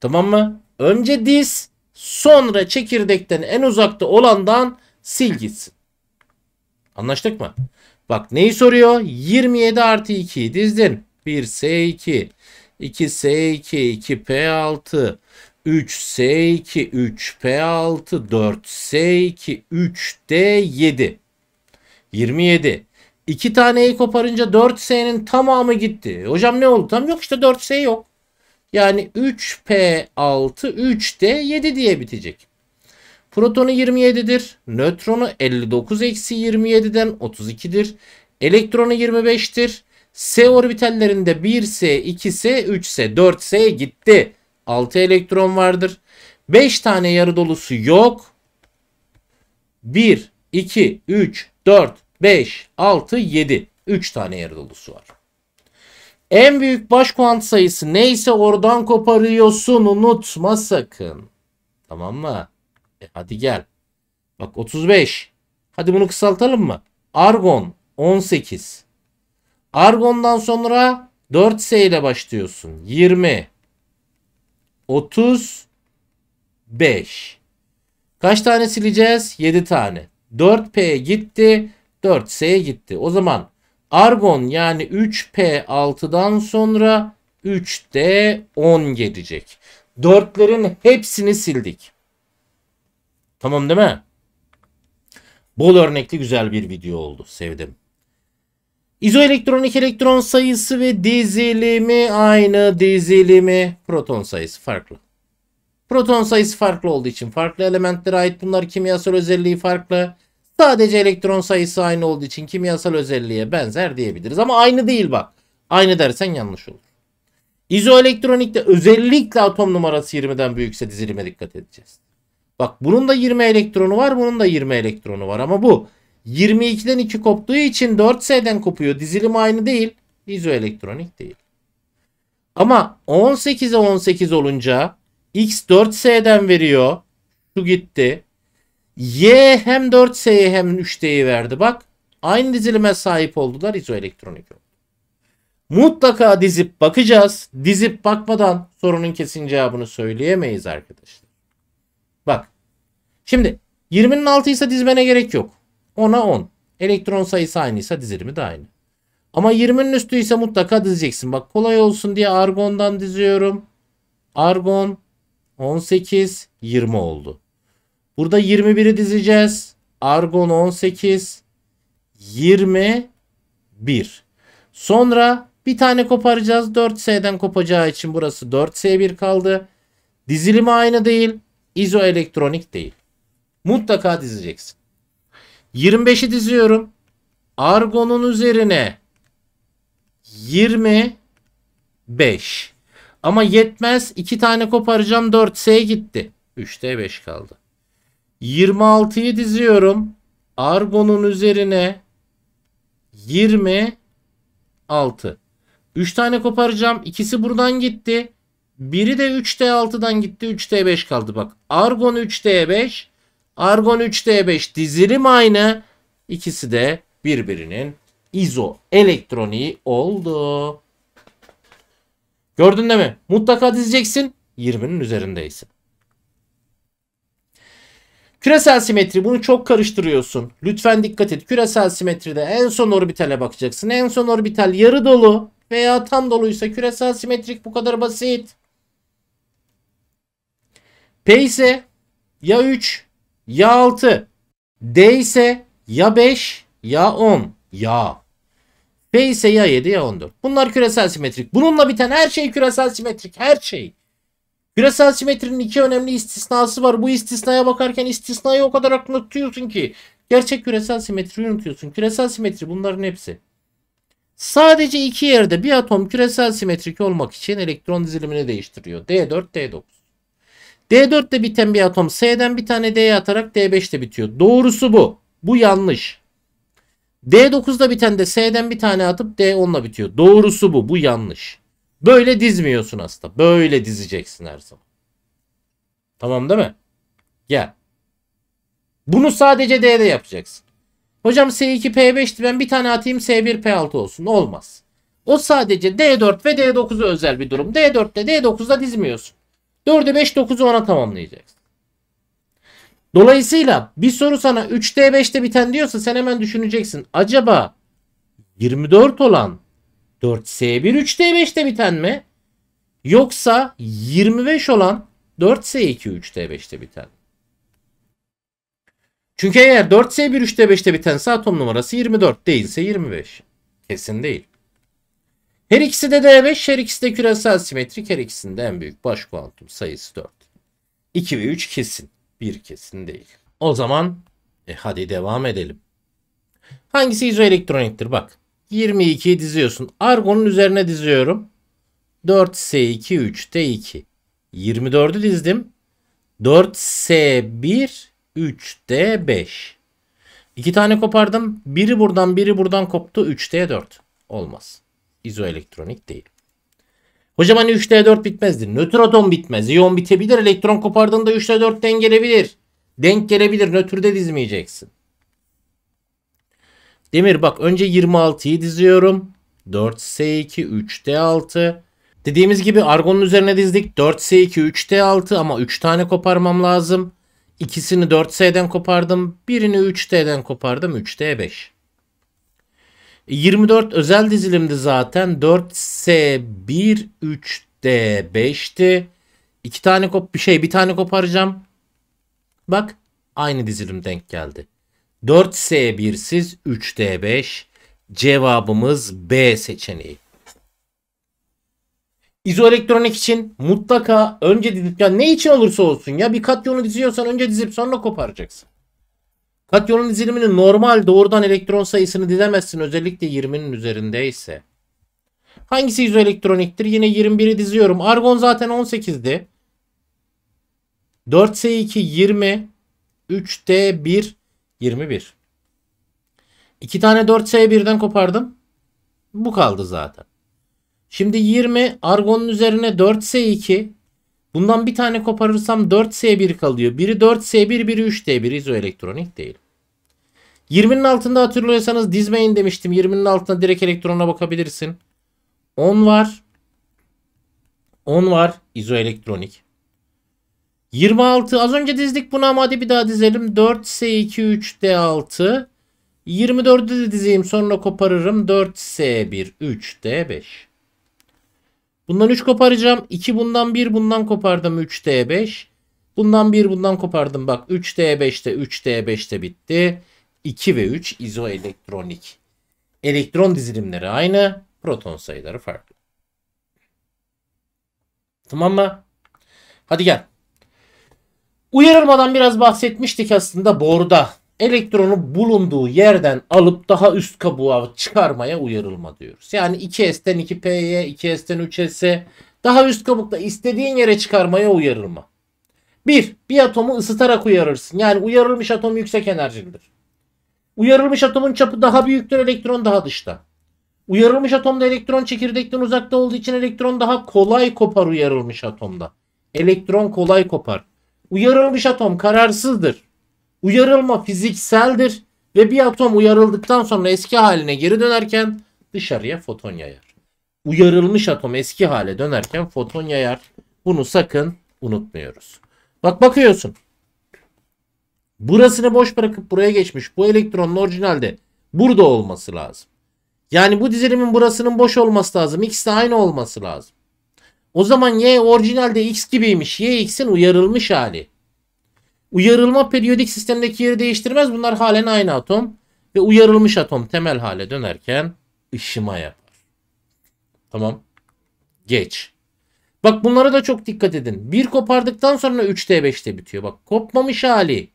Tamam mı? Önce diz sonra çekirdekten en uzakta olandan sil gitsin. Anlaştık mı? Bak neyi soruyor? 27 artı 2'yi dizdin. 1 S2, 2 S2, 2 P6, 3 S2, 3 P6, 4 S2, 3 D7. 27. 2 taneyi koparınca 4 S'nin tamamı gitti. Hocam ne oldu? Tam yok işte 4 S yok. Yani 3P6, 3D7 diye bitecek. Protonu 27'dir. Nötronu 59 eksi 27'den 32'dir. Elektronu 25'tir. S orbitallerinde 1S, 2S, 3S, 4S gitti. 6 elektron vardır. 5 tane yarı dolusu yok. 1, 2, 3, 4, 5, 6, 7. 3 tane yarı dolusu var. En büyük baş kuant sayısı neyse oradan koparıyorsun unutma sakın. Tamam mı? E hadi gel. Bak 35. Hadi bunu kısaltalım mı? Argon 18. Argon'dan sonra 4S ile başlıyorsun. 20. 35. Kaç tane sileceğiz? 7 tane. 4P gitti. 4S gitti. O zaman argon yani 3P6'dan sonra 3D10 gelecek. Dörtlerin hepsini sildik. Tamam değil mi? Bol örnekli güzel bir video oldu. Sevdim. İzoelektronik elektron sayısı ve dizilimi aynı dizilimi. Proton sayısı farklı. Proton sayısı farklı olduğu için farklı elementlere ait bunlar kimyasal özelliği farklı. Sadece elektron sayısı aynı olduğu için kimyasal özelliğe benzer diyebiliriz. Ama aynı değil bak. Aynı dersen yanlış olur. İzoelektronikte özellikle atom numarası 20'den büyükse dizilime dikkat edeceğiz. Bak bunun da 20 elektronu var bunun da 20 elektronu var ama bu 22'den 2 koptuğu için 4S'den kopuyor. Dizilim aynı değil. izoelektronik değil. Ama 18'e 18 olunca X 4S'den veriyor. Şu gitti. Y hem 4S'ye hem 3D'yi verdi. Bak aynı dizilime sahip oldular. izoelektronik. Mutlaka dizip bakacağız. Dizip bakmadan sorunun kesin cevabını söyleyemeyiz arkadaşlar. Bak Şimdi 20'nin altıysa dizmene gerek yok. 10'a 10. Elektron sayısı aynıysa dizilimi de aynı. Ama 20'nin üstü ise mutlaka dizeceksin. Bak kolay olsun diye argondan diziyorum. Argon 18 20 oldu. Burada 21'i dizeceğiz. Argon 18 21. Sonra bir tane koparacağız. 4S'den kopacağı için burası 4S1 kaldı. Dizilimi aynı değil. İzoelektronik değil. Mutlaka dizeceksin. 25'i diziyorum. Argon'un üzerine 25. Ama yetmez. 2 tane koparacağım. 4S gitti. 3'te 5 kaldı. 26'yı diziyorum. Argon'un üzerine 26. 3 tane koparacağım. İkisi buradan gitti. Biri de 3T6'dan gitti. 3T5 kaldı bak. Argon 3T5. Argon 3D5 dizilim aynı. İkisi de birbirinin izo elektroniği oldu. Gördün değil mi? Mutlaka dizeceksin. 20'nin üzerindeysin. Küresel simetri bunu çok karıştırıyorsun. Lütfen dikkat et. Küresel simetride en son orbitale bakacaksın. En son orbital yarı dolu veya tam doluysa küresel simetrik bu kadar basit. P ise ya 3 ya 6. D ise ya 5 ya 10 ya. F ise ya 7 ya 14. Bunlar küresel simetrik. Bununla biten her şey küresel simetrik. Her şey. Küresel simetrinin iki önemli istisnası var. Bu istisnaya bakarken istisnayı o kadar aklında tutuyorsun ki. Gerçek küresel simetriyi unutuyorsun. Küresel simetri bunların hepsi. Sadece iki yerde bir atom küresel simetrik olmak için elektron dizilimini değiştiriyor. D4, D9. D4'te biten bir atom S'den bir tane D'ye atarak D5'te bitiyor. Doğrusu bu. Bu yanlış. D9'da biten de S'den bir tane atıp D10'la bitiyor. Doğrusu bu. Bu yanlış. Böyle dizmiyorsun aslında. Böyle dizeceksin her zaman. Tamam değil mi? Gel. Bunu sadece D'de yapacaksın. Hocam S2P5'ti ben bir tane atayım S1P6 olsun. Olmaz. O sadece D4 ve D9'a özel bir durum. D4'te D9'da dizmiyorsun. 4'ü 5 9'u 10'a tamamlayacaksın. Dolayısıyla bir soru sana 3'te 5'te biten diyorsa sen hemen düşüneceksin. Acaba 24 olan 4S1 3T5'te biten mi? Yoksa 25 olan 4S2 3T5'te biten mi? Çünkü eğer 4S1 3T5'te biten atom numarası 24 değilse 25. Kesin değil. Her ikisi de D5, her ikisi de küresel simetrik, her ikisinde en büyük baş kuantum sayısı 4. 2 ve 3 kesin, 1 kesin değil. O zaman e hadi devam edelim. Hangisi izoelektroniktir? Bak 22'yi diziyorsun. Argon'un üzerine diziyorum. 4S2, 3D2. 24'ü dizdim. 4S1, 3D5. İki tane kopardım. Biri buradan, biri buradan koptu. 3D4. Olmaz izoelektronik değil. Hocam hani 3D4 bitmezdi. Nötr atom bitmez. İyon bitebilir. Elektron kopardığında 3D4 denk gelebilir. Denk gelebilir. Nötrde dizmeyeceksin. Demir bak önce 26'yı diziyorum. 4S2, 3D6. Dediğimiz gibi argonun üzerine dizdik. 4S2, 3D6 ama 3 tane koparmam lazım. İkisini 4S'den kopardım. Birini 3D'den kopardım. 3D5. 24 özel dizilimdi zaten. 4S1 3D5'ti. İki tane kop bir şey bir tane koparacağım. Bak aynı dizilim denk geldi. 4S1'siz 3D5 cevabımız B seçeneği. İzoelektronik için mutlaka önce dizip ya ne için olursa olsun ya bir katyonu diziyorsan önce dizip sonra koparacaksın. Katyonun dizilimini normal doğrudan elektron sayısını dizemezsin özellikle 20'nin üzerindeyse. Hangisi izoelektroniktir? Yine 21'i diziyorum. Argon zaten 18'di. 4S2 20, 3D1 21. İki tane 4S1'den kopardım. Bu kaldı zaten. Şimdi 20 argonun üzerine 4S2 bundan bir tane koparırsam 4S1 kalıyor. Biri 4S1 biri 3D1 izoelektronik değil. 20'nin altında hatırlıyorsanız dizmeyin demiştim. 20'nin altına direkt elektronuna bakabilirsin. 10 var. 10 var izoelektronik. 26 az önce dizdik bunu ama hadi bir daha dizelim. 4 S2 3 D6. 24'ü de dizeyim sonra koparırım. 4 S1 3 D5. Bundan 3 koparacağım. 2 bundan 1 bundan kopardım 3 D5. Bundan 1 bundan kopardım. Bak 3 D5'te 3 D5'te bitti. 2 ve 3 izoelektronik. Elektron dizilimleri aynı, proton sayıları farklı. Tamam mı? Hadi gel. Uyarılmadan biraz bahsetmiştik aslında borda. Elektronu bulunduğu yerden alıp daha üst kabuğa çıkarmaya uyarılma diyoruz. Yani 2S'ten 2P'ye, 2S'ten 3S'e daha üst kabukta istediğin yere çıkarmaya uyarılma. 1. Bir, bir atomu ısıtarak uyarırsın. Yani uyarılmış atom yüksek enerjilidir. Uyarılmış atomun çapı daha büyüktür, elektron daha dışta. Uyarılmış atomda elektron çekirdekten uzakta olduğu için elektron daha kolay kopar uyarılmış atomda. Elektron kolay kopar. Uyarılmış atom kararsızdır. Uyarılma fizikseldir ve bir atom uyarıldıktan sonra eski haline geri dönerken dışarıya foton yayar. Uyarılmış atom eski hale dönerken foton yayar. Bunu sakın unutmuyoruz. Bak bakıyorsun. Burasını boş bırakıp buraya geçmiş. Bu elektronun orijinalde burada olması lazım. Yani bu dizilimin burasının boş olması lazım. X de aynı olması lazım. O zaman Y orijinalde X gibiymiş. Y X'in uyarılmış hali. Uyarılma periyodik sistemdeki yeri değiştirmez. Bunlar halen aynı atom. Ve uyarılmış atom temel hale dönerken ışıma yapar. Tamam. Geç. Bak bunlara da çok dikkat edin. Bir kopardıktan sonra 3T5'te bitiyor. Bak kopmamış hali.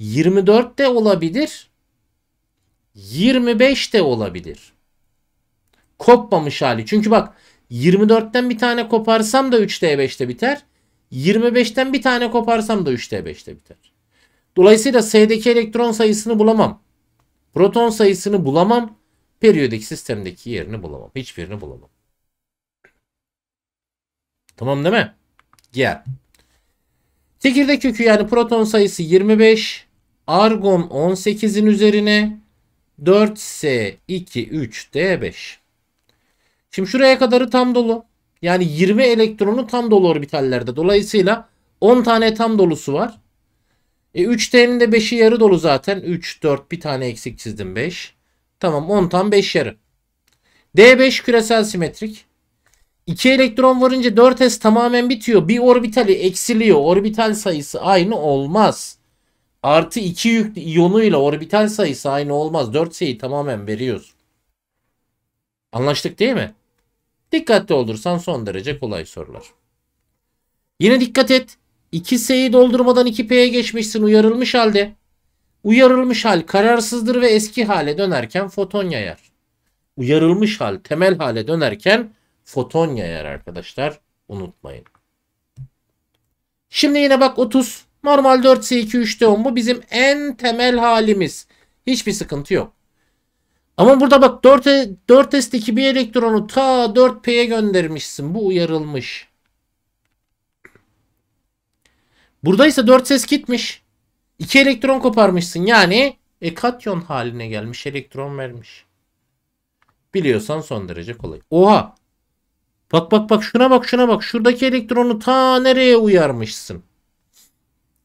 24 de olabilir. 25 de olabilir. Kopmamış hali. Çünkü bak 24'ten bir tane koparsam da 3D5'te biter. 25'ten bir tane koparsam da 3D5'te biter. Dolayısıyla S'deki elektron sayısını bulamam. Proton sayısını bulamam. Periyodik sistemdeki yerini bulamam. Hiçbirini bulamam. Tamam değil mi? Gel. Çekirdek kökü yani proton sayısı 25. Argon 18'in üzerine 4S2-3D5. Şimdi şuraya kadarı tam dolu. Yani 20 elektronu tam dolu orbitallerde. Dolayısıyla 10 tane tam dolusu var. E 3D'nin de 5'i yarı dolu zaten. 3, 4 bir tane eksik çizdim 5. Tamam 10 tam 5 yarı. D5 küresel simetrik. 2 elektron varınca 4S tamamen bitiyor. Bir orbitali eksiliyor. Orbital sayısı aynı olmaz artı 2 yüklü iyonuyla orbital sayısı aynı olmaz. 4 sayı tamamen veriyoruz. Anlaştık değil mi? Dikkatli olursan son derece kolay sorular. Yine dikkat et. 2S'yi doldurmadan 2P'ye geçmişsin uyarılmış halde. Uyarılmış hal kararsızdır ve eski hale dönerken foton yayar. Uyarılmış hal temel hale dönerken foton yayar arkadaşlar. Unutmayın. Şimdi yine bak 30. Normal 4S2 3D10 bu bizim en temel halimiz. Hiçbir sıkıntı yok. Ama burada bak 4, 4S'teki bir elektronu ta 4P'ye göndermişsin. Bu uyarılmış. Burada ise 4 ses gitmiş. 2 elektron koparmışsın. Yani ekatyon haline gelmiş. Elektron vermiş. Biliyorsan son derece kolay. Oha. Bak bak bak şuna bak şuna bak. Şuradaki elektronu ta nereye uyarmışsın.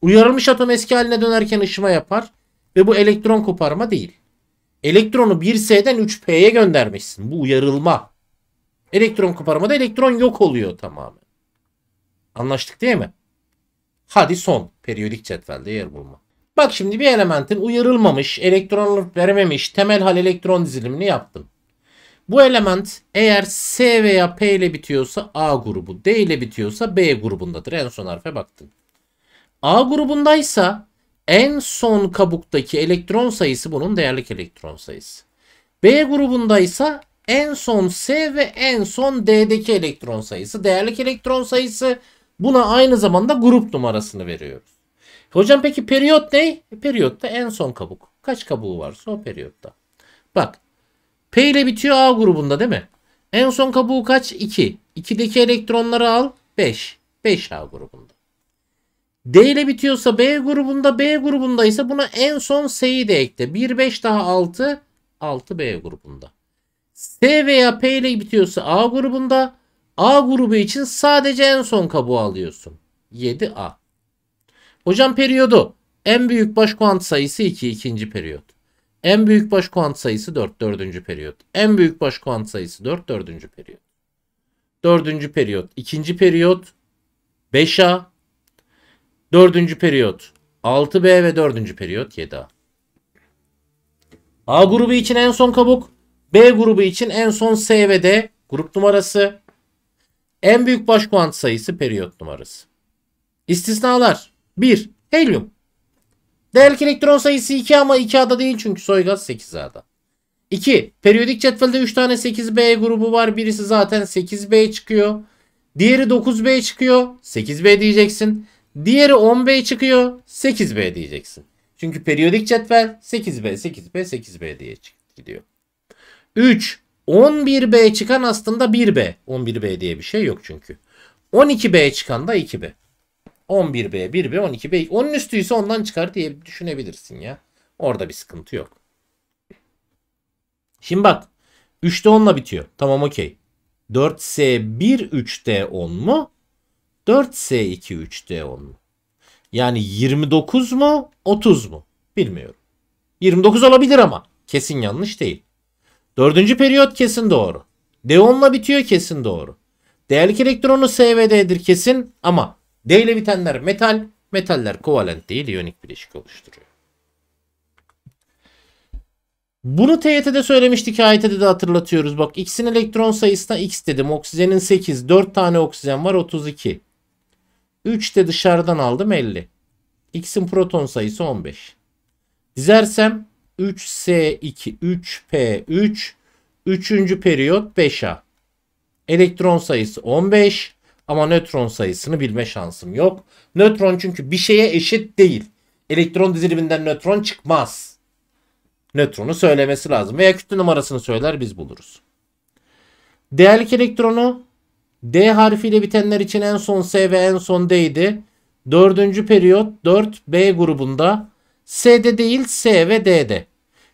Uyarılmış atom eski haline dönerken ışıma yapar ve bu elektron koparma değil. Elektronu 1S'den 3P'ye göndermişsin. Bu uyarılma. Elektron koparmada elektron yok oluyor tamamen. Anlaştık değil mi? Hadi son periyodik cetvelde yer bulma. Bak şimdi bir elementin uyarılmamış, elektron verememiş temel hal elektron dizilimini yaptım. Bu element eğer S veya P ile bitiyorsa A grubu, D ile bitiyorsa B grubundadır. En son harfe baktım. A grubundaysa en son kabuktaki elektron sayısı bunun değerlik elektron sayısı. B grubundaysa en son S ve en son D'deki elektron sayısı değerlik elektron sayısı. Buna aynı zamanda grup numarasını veriyoruz. Hocam peki periyot ne? E, periyot da en son kabuk. Kaç kabuğu varsa o periyotta. Bak P ile bitiyor A grubunda değil mi? En son kabuğu kaç? 2. 2'deki elektronları al. 5. 5 A grubunda. D ile bitiyorsa B grubunda B grubunda ise buna en son S'yi de ekle. 1 5 daha 6 6 B grubunda. S veya P ile bitiyorsa A grubunda A grubu için sadece en son kabuğu alıyorsun. 7A. Hocam periyodu en büyük baş kuant sayısı 2 ikinci periyot. En büyük baş kuant sayısı 4 dördüncü periyot. En büyük baş kuant sayısı 4 dördüncü periyot. Dördüncü periyot ikinci periyot 5A Dördüncü periyot 6B ve dördüncü periyot 7A. A grubu için en son kabuk, B grubu için en son S ve D grup numarası, en büyük baş kuant sayısı periyot numarası. İstisnalar 1. Helyum. Değerlik elektron sayısı 2 ama 2A'da değil çünkü soy gaz 8A'da. 2. Periyodik cetvelde 3 tane 8B grubu var. Birisi zaten 8B çıkıyor. Diğeri 9B çıkıyor. 8B diyeceksin. Diğeri 10B çıkıyor. 8B diyeceksin. Çünkü periyodik cetvel 8B, 8B, 8B diye gidiyor. 3. 11B çıkan aslında 1B. 11B diye bir şey yok çünkü. 12B çıkan da 2B. 11B, 1B, 12B. Onun üstü ise ondan çıkar diye düşünebilirsin ya. Orada bir sıkıntı yok. Şimdi bak. 3'te 10'la bitiyor. Tamam okey. 4S1 3'te 10 mu? 4S2-3D10 mu? Yani 29 mu 30 mu? Bilmiyorum. 29 olabilir ama kesin yanlış değil. Dördüncü periyot kesin doğru. D10'la bitiyor kesin doğru. Değerlik elektronu SVD'dir kesin ama D ile bitenler metal, metaller kovalent değil iyonik bileşik oluşturuyor. Bunu TYT'de söylemiştik. AYT'de de hatırlatıyoruz. Bak X'in elektron sayısına X dedim. Oksijenin 8. 4 tane oksijen var 32. 3 de dışarıdan aldım 50. X'in proton sayısı 15. Dizersem 3S2, 3P3, 3. periyot 5A. Elektron sayısı 15 ama nötron sayısını bilme şansım yok. Nötron çünkü bir şeye eşit değil. Elektron diziliminden nötron çıkmaz. Nötronu söylemesi lazım veya kütle numarasını söyler biz buluruz. Değerlik elektronu D harfiyle bitenler için en son S ve en son D idi. Dördüncü periyot 4 B grubunda. S'de değil S ve D'de.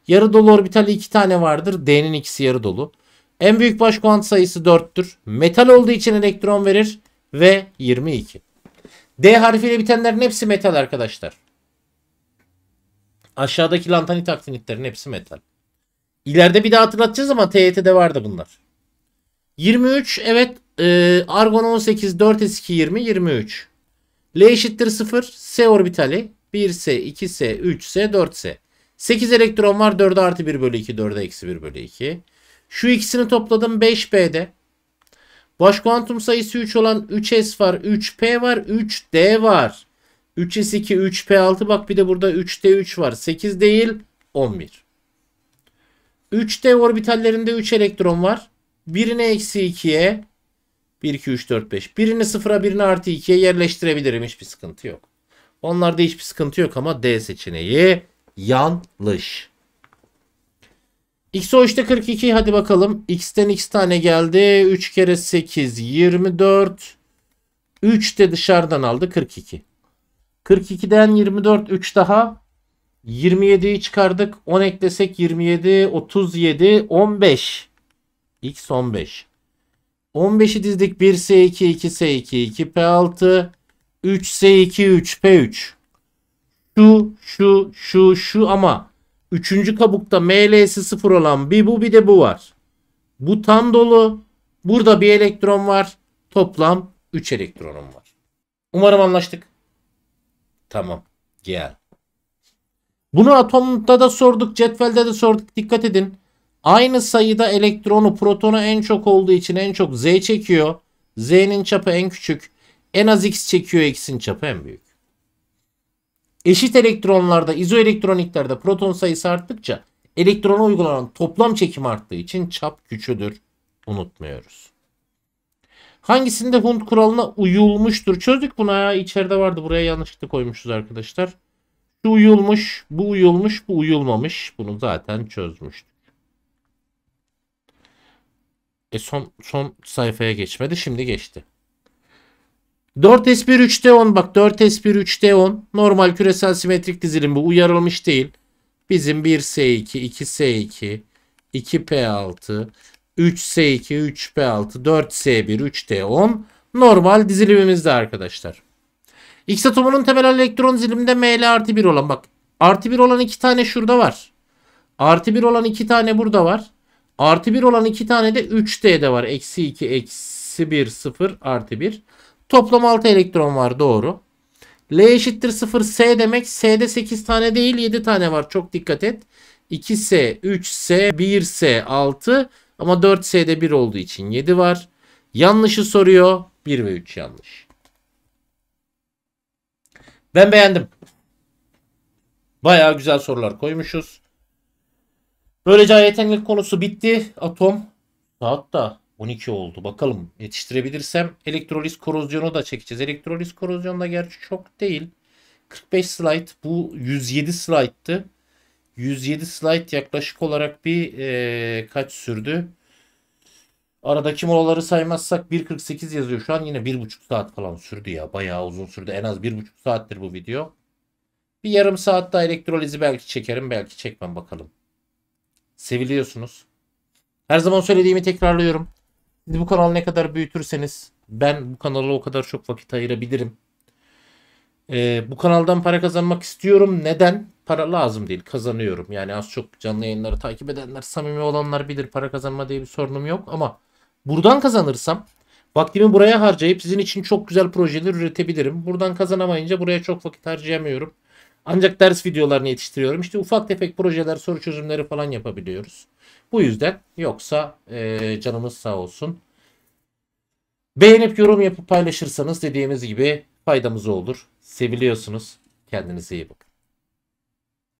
Yarı dolu orbitali iki tane vardır. D'nin ikisi yarı dolu. En büyük baş kuant sayısı 4'tür. Metal olduğu için elektron verir ve 22. D harfiyle bitenlerin hepsi metal arkadaşlar. Aşağıdaki lantanit aktinitlerin hepsi metal. İleride bir daha hatırlatacağız ama TYT'de vardı bunlar. 23 evet e, argon 18 4 s 2 20 23. L eşittir 0. S orbitali 1s 2s 3s 4s. 8 elektron var 4'e artı 1 bölü 2 4'e eksi 1 bölü 2. Şu ikisini topladım 5B'de. Baş kuantum sayısı 3 olan 3S var 3P var 3D var. 3S2 3P6 bak bir de burada 3D3 var 8 değil 11. 3D orbitallerinde 3 elektron var. Birine eksi 2'ye 1, 2, 3, 4, 5. Birini sıfıra birini artı 2'ye yerleştirebilirim. Hiçbir sıkıntı yok. Onlarda hiçbir sıkıntı yok ama D seçeneği yanlış. X o işte 42 hadi bakalım. X'ten x tane geldi. 3 kere 8 24. 3 de dışarıdan aldı 42. 42'den 24 3 daha. 27'yi çıkardık. 10 eklesek 27 37 15. X 15. 15'i dizdik 1S2 2S2 2P6 3S2 3P3 şu şu şu şu ama üçüncü kabukta ML'si 0 olan bir bu bir de bu var. Bu tam dolu. Burada bir elektron var. Toplam 3 elektronum var. Umarım anlaştık. Tamam. Gel. Bunu atomda da sorduk, cetvelde de sorduk. Dikkat edin. Aynı sayıda elektronu protonu en çok olduğu için en çok Z çekiyor. Z'nin çapı en küçük. En az X çekiyor X'in çapı en büyük. Eşit elektronlarda izoelektroniklerde proton sayısı arttıkça elektrona uygulanan toplam çekim arttığı için çap küçüdür. Unutmuyoruz. Hangisinde Hund kuralına uyulmuştur? Çözdük bunu ya. İçeride vardı. Buraya yanlışlıkla koymuşuz arkadaşlar. Şu uyulmuş, bu uyulmuş, bu uyulmamış. Bunu zaten çözmüştük. E son, son sayfaya geçmedi. Şimdi geçti. 4S1 3D10 bak 4S1 3D10 normal küresel simetrik dizilim bu uyarılmış değil. Bizim 1S2, 2S2, 2P6, 3S2, 3P6, 4S1, 3D10 normal dizilimimizde arkadaşlar. X atomunun temel elektron dizilimde ML artı 1 olan bak artı 1 olan 2 tane şurada var. Artı 1 olan 2 tane burada var. Artı 1 olan 2 tane de 3D de var. Eksi 2, eksi 1, 0, artı 1. Toplam 6 elektron var doğru. L eşittir 0 S demek. S'de 8 tane değil 7 tane var. Çok dikkat et. 2S, 3S, 1S, 6 ama 4S'de 1 olduğu için 7 var. Yanlışı soruyor. 1 ve 3 yanlış. Ben beğendim. Baya güzel sorular koymuşuz. Böylece yetenek konusu bitti. Atom saat da 12 oldu. Bakalım yetiştirebilirsem elektroliz korozyonu da çekeceğiz. Elektroliz korozyonu da gerçi çok değil. 45 slide bu 107 slide'tı. 107 slide yaklaşık olarak bir e, kaç sürdü? Aradaki molaları saymazsak 1.48 yazıyor. Şu an yine 1.5 saat falan sürdü ya. Bayağı uzun sürdü. En az 1.5 saattir bu video. Bir yarım saat daha elektrolizi belki çekerim belki çekmem bakalım. Seviliyorsunuz. Her zaman söylediğimi tekrarlıyorum. Siz bu kanalı ne kadar büyütürseniz ben bu kanala o kadar çok vakit ayırabilirim. Ee, bu kanaldan para kazanmak istiyorum. Neden? Para lazım değil. Kazanıyorum. Yani az çok canlı yayınları takip edenler, samimi olanlar bilir. Para kazanma diye bir sorunum yok ama buradan kazanırsam vaktimi buraya harcayıp sizin için çok güzel projeler üretebilirim. Buradan kazanamayınca buraya çok vakit harcayamıyorum. Ancak ders videolarını yetiştiriyorum. İşte ufak tefek projeler, soru çözümleri falan yapabiliyoruz. Bu yüzden yoksa e, canımız sağ olsun. Beğenip yorum yapıp paylaşırsanız dediğimiz gibi faydamız olur. Seviliyorsunuz. Kendinize iyi bakın.